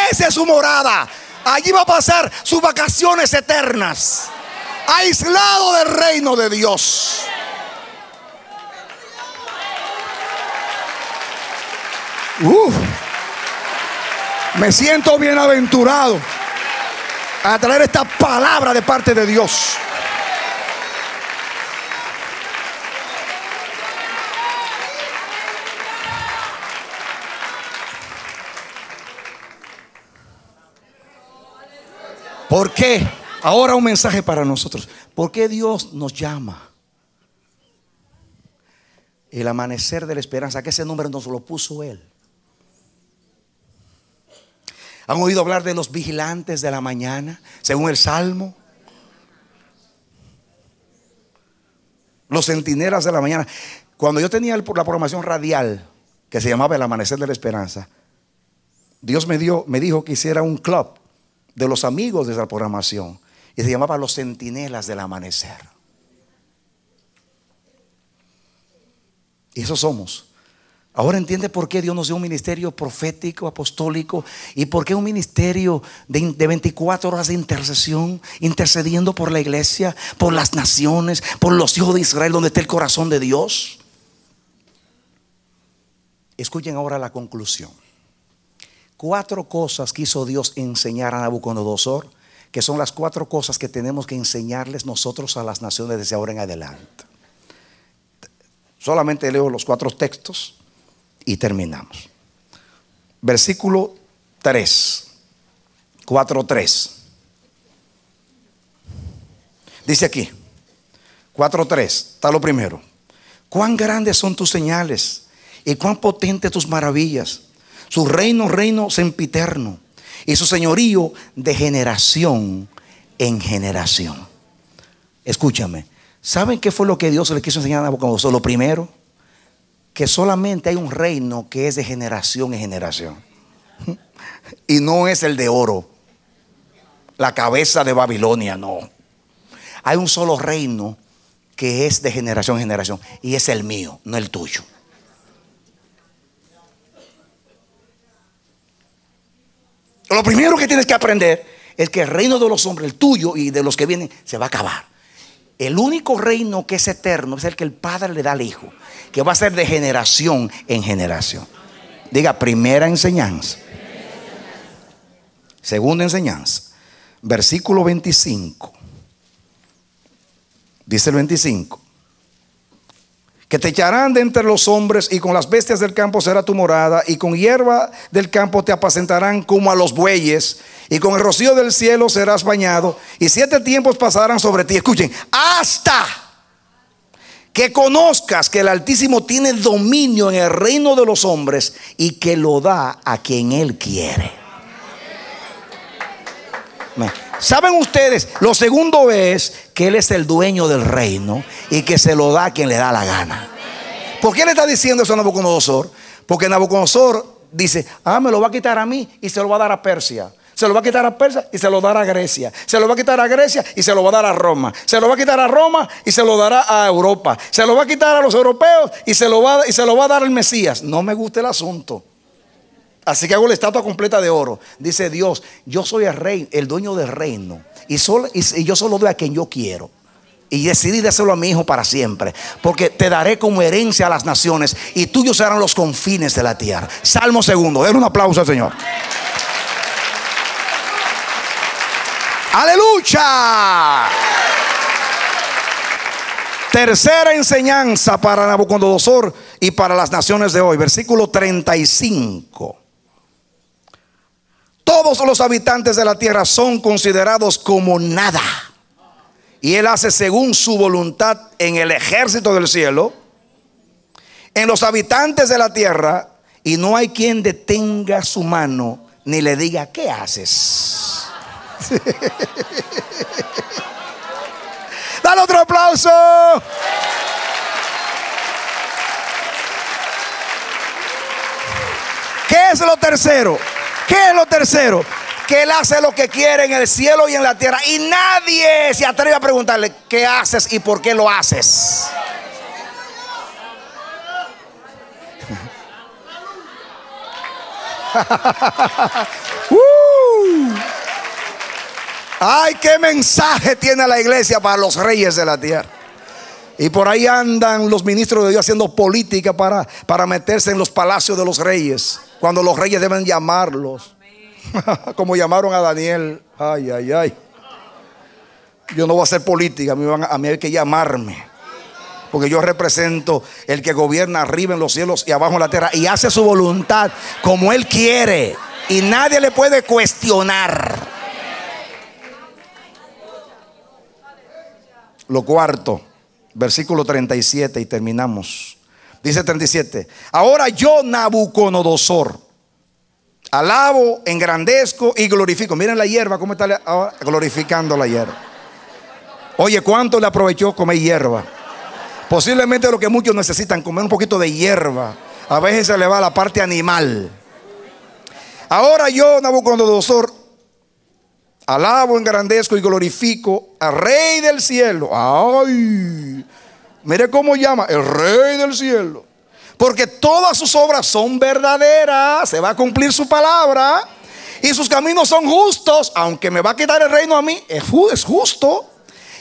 Esa es su morada. Allí va a pasar sus vacaciones eternas. Aislado del reino de Dios. me siento bienaventurado a traer esta palabra de parte de Dios. ¿Por qué? Ahora un mensaje para nosotros. ¿Por qué Dios nos llama? El amanecer de la esperanza, que ese nombre nos lo puso Él. ¿Han oído hablar de los vigilantes de la mañana, según el Salmo? Los centinelas de la mañana. Cuando yo tenía la programación radial, que se llamaba El Amanecer de la Esperanza, Dios me, dio, me dijo que hiciera un club de los amigos de esa programación. Y se llamaba Los Centinelas del Amanecer. Y eso somos. Ahora entiende por qué Dios nos dio un ministerio profético, apostólico, y por qué un ministerio de, 24 horas de intercesión, intercediendo por la iglesia, por las naciones, por los hijos de Israel, donde está el corazón de Dios. Escuchen ahora la conclusión. Cuatro cosas quiso Dios enseñar a Nabucodonosor, que son las cuatro cosas que tenemos que enseñarles nosotros a las naciones desde ahora en adelante. Solamente leo los cuatro textos y terminamos. Versículo 3, 4.3. Dice aquí, 4.3, está lo primero. Cuán grandes son tus señales y cuán potentes tus maravillas. Su reino, reino sempiterno y su señorío de generación en generación. Escúchame, ¿saben qué fue lo que Dios le quiso enseñar a Nabucodonosor? Lo primero, que solamente hay un reino que es de generación en generación. Y no es el de oro, la cabeza de Babilonia, no. Hay un solo reino que es de generación en generación y es el mío, no el tuyo. Lo primero que tienes que aprender es que el reino de los hombres, el tuyo y de los que vienen, se va a acabar. El único reino que es eterno es el que el Padre le da al Hijo que va a ser de generación en generación. Diga, primera enseñanza. Segunda enseñanza. Versículo 25. Dice el 25. Que te echarán de entre los hombres y con las bestias del campo será tu morada y con hierba del campo te apacentarán como a los bueyes y con el rocío del cielo serás bañado y siete tiempos pasarán sobre ti. Escuchen, hasta que conozcas que el Altísimo tiene dominio en el reino de los hombres y que lo da a quien Él quiere. ¿Saben ustedes? Lo segundo es que Él es el dueño del reino y que se lo da a quien le da la gana. ¿Por qué le está diciendo eso a Nabucodonosor? Porque Nabucodonosor dice, ah, me lo va a quitar a mí y se lo va a dar a Persia. Se lo va a quitar a Persia y se lo dará a Grecia. Se lo va a quitar a Grecia y se lo va a dar a Roma. Se lo va a quitar a Roma y se lo dará a Europa. Se lo va a quitar a los europeos y se lo va, y se lo va a dar al Mesías. No me gusta el asunto. Así que hago la estatua completa de oro. Dice Dios, yo soy el rey, el dueño del reino. Y, yo solo doy a quien yo quiero. Y decidí hacerlo a mi hijo para siempre. Porque te daré como herencia a las naciones. Y tuyos serán los confines de la tierra. Salmo segundo. Denle un aplauso al Señor. Aleluya. Tercera enseñanza para Nabucodonosor y para las naciones de hoy. Versículo 35. Todos los habitantes de la tierra son considerados como nada. Y Él hace según su voluntad en el ejército del cielo, en los habitantes de la tierra, y no hay quien detenga su mano ni le diga, ¿qué haces? Dale otro aplauso. ¿Qué es lo tercero? ¿Qué es lo tercero? Que Él hace lo que quiere en el cielo y en la tierra. Y nadie se atreve a preguntarle qué haces y por qué lo haces. uh. Ay, qué mensaje tiene la iglesia para los reyes de la tierra. Y por ahí andan los ministros de Dios haciendo política para, para meterse en los palacios de los reyes, cuando los reyes deben llamarlos, como llamaron a Daniel. Ay, ay, ay. Yo no voy a hacer política, a a mí hay que llamarme. Porque yo represento el que gobierna arriba en los cielos y abajo en la tierra y hace su voluntad como él quiere. Y nadie le puede cuestionar. Lo cuarto, versículo 37 y terminamos. Dice 37, ahora yo Nabucodonosor, alabo, engrandezco y glorifico. Miren la hierba, cómo está glorificando la hierba. Oye, ¿cuánto le aprovechó comer hierba? Posiblemente lo que muchos necesitan, comer un poquito de hierba. A veces se le va la parte animal. Ahora yo, Nabucodonosor, Alabo, engrandezco y glorifico al Rey del cielo. Ay, mire cómo llama, el Rey del cielo. Porque todas sus obras son verdaderas, se va a cumplir su palabra y sus caminos son justos, aunque me va a quitar el reino a mí, es justo.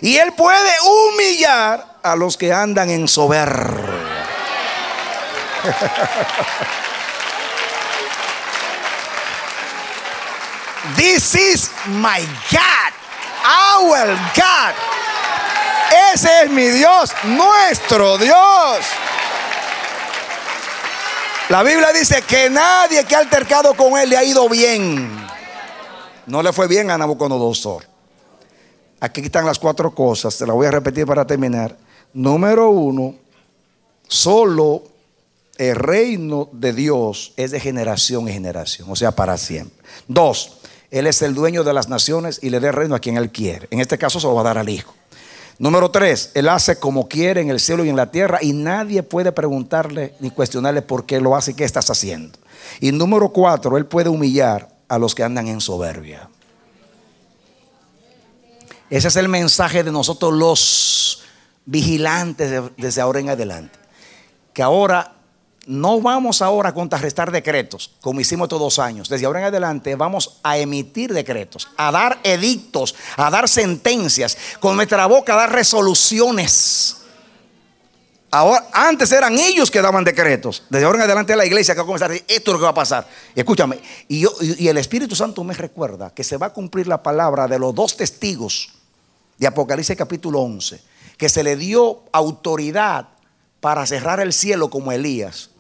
Y él puede humillar a los que andan en soberbia. This is my God, our God. Ese es mi Dios, nuestro Dios. La Biblia dice que nadie que ha altercado con él le ha ido bien. No le fue bien a Nabucodonosor. Aquí están las cuatro cosas, Se las voy a repetir para terminar. Número uno, solo el reino de Dios es de generación en generación, o sea, para siempre. Dos, él es el dueño de las naciones y le dé reino a quien Él quiere. En este caso se lo va a dar al Hijo. Número tres, Él hace como quiere en el cielo y en la tierra y nadie puede preguntarle ni cuestionarle por qué lo hace y qué estás haciendo. Y número cuatro, Él puede humillar a los que andan en soberbia. Ese es el mensaje de nosotros los vigilantes desde ahora en adelante. Que ahora no vamos ahora a contrarrestar decretos, como hicimos estos dos años. Desde ahora en adelante vamos a emitir decretos, a dar edictos, a dar sentencias, con nuestra boca a dar resoluciones. Ahora, antes eran ellos que daban decretos. Desde ahora en adelante la iglesia que va a comenzar a decir, esto es lo que va a pasar. escúchame, y, y el Espíritu Santo me recuerda que se va a cumplir la palabra de los dos testigos de Apocalipsis capítulo 11, que se le dio autoridad para cerrar el cielo como Elías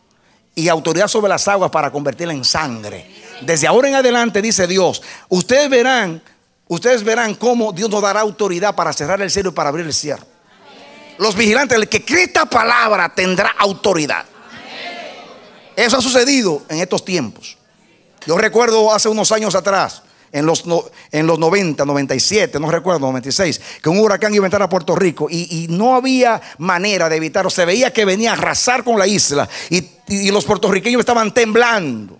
y autoridad sobre las aguas para convertirla en sangre. Desde ahora en adelante dice Dios, ustedes verán, ustedes verán cómo Dios nos dará autoridad para cerrar el cielo y para abrir el cielo. Los vigilantes, el que cree esta palabra tendrá autoridad. Eso ha sucedido en estos tiempos. Yo recuerdo hace unos años atrás, en los, en los 90, 97, no recuerdo, 96, que un huracán iba a entrar a Puerto Rico y, no había manera de evitarlo. Se veía que venía a arrasar con la isla y los puertorriqueños estaban temblando.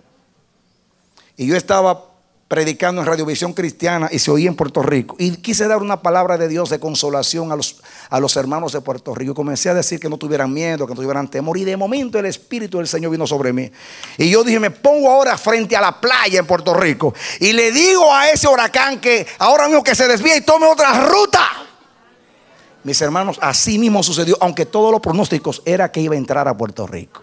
Y yo estaba predicando en Radiovisión Cristiana y se oía en Puerto Rico. Y quise dar una palabra de Dios de consolación a los, a los hermanos de Puerto Rico. Y comencé a decir que no tuvieran miedo, que no tuvieran temor. Y de momento el Espíritu del Señor vino sobre mí. Y yo dije, me pongo ahora frente a la playa en Puerto Rico. Y le digo a ese huracán que ahora mismo que se desvíe y tome otra ruta. Mis hermanos, así mismo sucedió, aunque todos los pronósticos era que iba a entrar a Puerto Rico.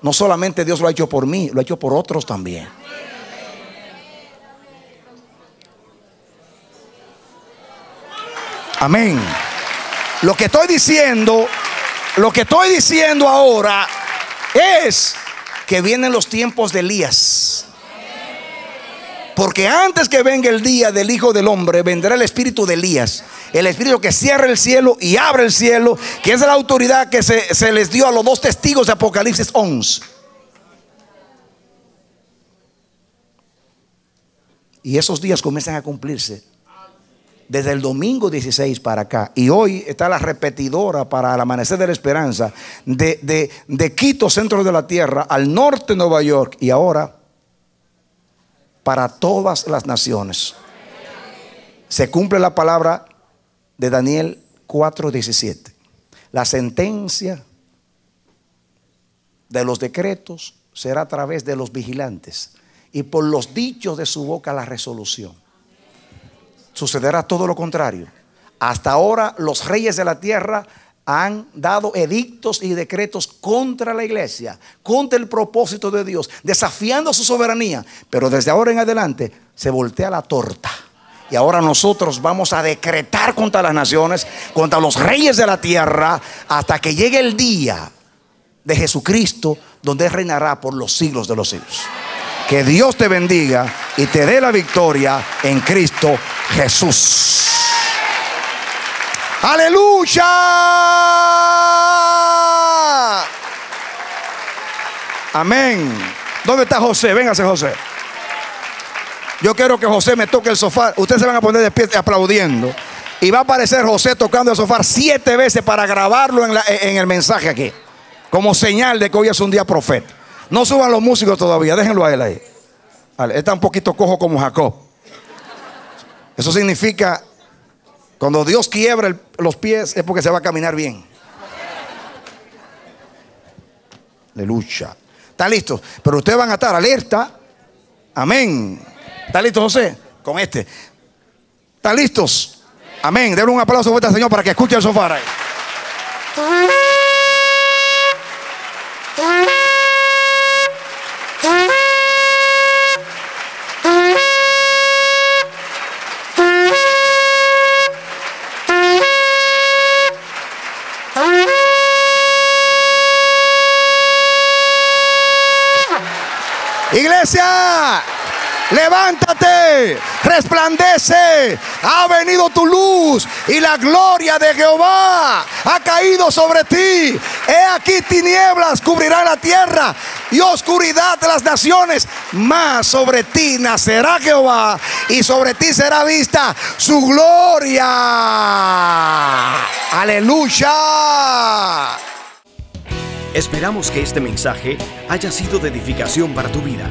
No solamente Dios lo ha hecho por mí, lo ha hecho por otros también. Amén. Lo que estoy diciendo, lo que estoy diciendo ahora es que vienen los tiempos de Elías. Porque antes que venga el día del Hijo del Hombre, vendrá el espíritu de Elías. El espíritu que cierra el cielo y abre el cielo, que es la autoridad que se, se les dio a los dos testigos de Apocalipsis 11. Y esos días comienzan a cumplirse desde el domingo 16 para acá. Y hoy está la repetidora para el amanecer de la esperanza de, de, Quito, centro de la tierra, al norte de Nueva York. Y ahora para todas las naciones. Se cumple la palabra de Daniel 4:17. La sentencia de los decretos será a través de los vigilantes y por los dichos de su boca la resolución sucederá todo lo contrario. Hasta ahora los reyes de la tierra han dado edictos y decretos contra la iglesia, contra el propósito de Dios, desafiando su soberanía. Pero desde ahora en adelante se voltea la torta. Y ahora nosotros vamos a decretar contra las naciones, contra los reyes de la tierra, hasta que llegue el día de Jesucristo, donde reinará por los siglos de los siglos. Que Dios te bendiga y te dé la victoria en Cristo Jesús. Aleluya. Amén. ¿Dónde está José? Véngase José. Yo quiero que José me toque el sofá. Ustedes se van a poner de pie aplaudiendo. Y va a aparecer José tocando el sofá siete veces para grabarlo en, el mensaje aquí. Como señal de que hoy es un día profeta. No suban los músicos todavía, déjenlo a él ahí. Vale, está un poquito cojo como Jacob. Eso significa, cuando Dios quiebra los pies es porque se va a caminar bien. Aleluya. ¿Está listos? Pero ustedes van a estar alerta. Amén. ¿Están listos, José? Con este. Está listos? Amén. Denle un aplauso fuerte al Señor para que escuche el sofá. Levántate, resplandece. Ha venido tu luz y la gloria de Jehová ha caído sobre ti. He aquí tinieblas cubrirán la tierra y oscuridad de las naciones. Mas sobre ti nacerá Jehová y sobre ti será vista su gloria. Aleluya. Esperamos que este mensaje haya sido de edificación para tu vida.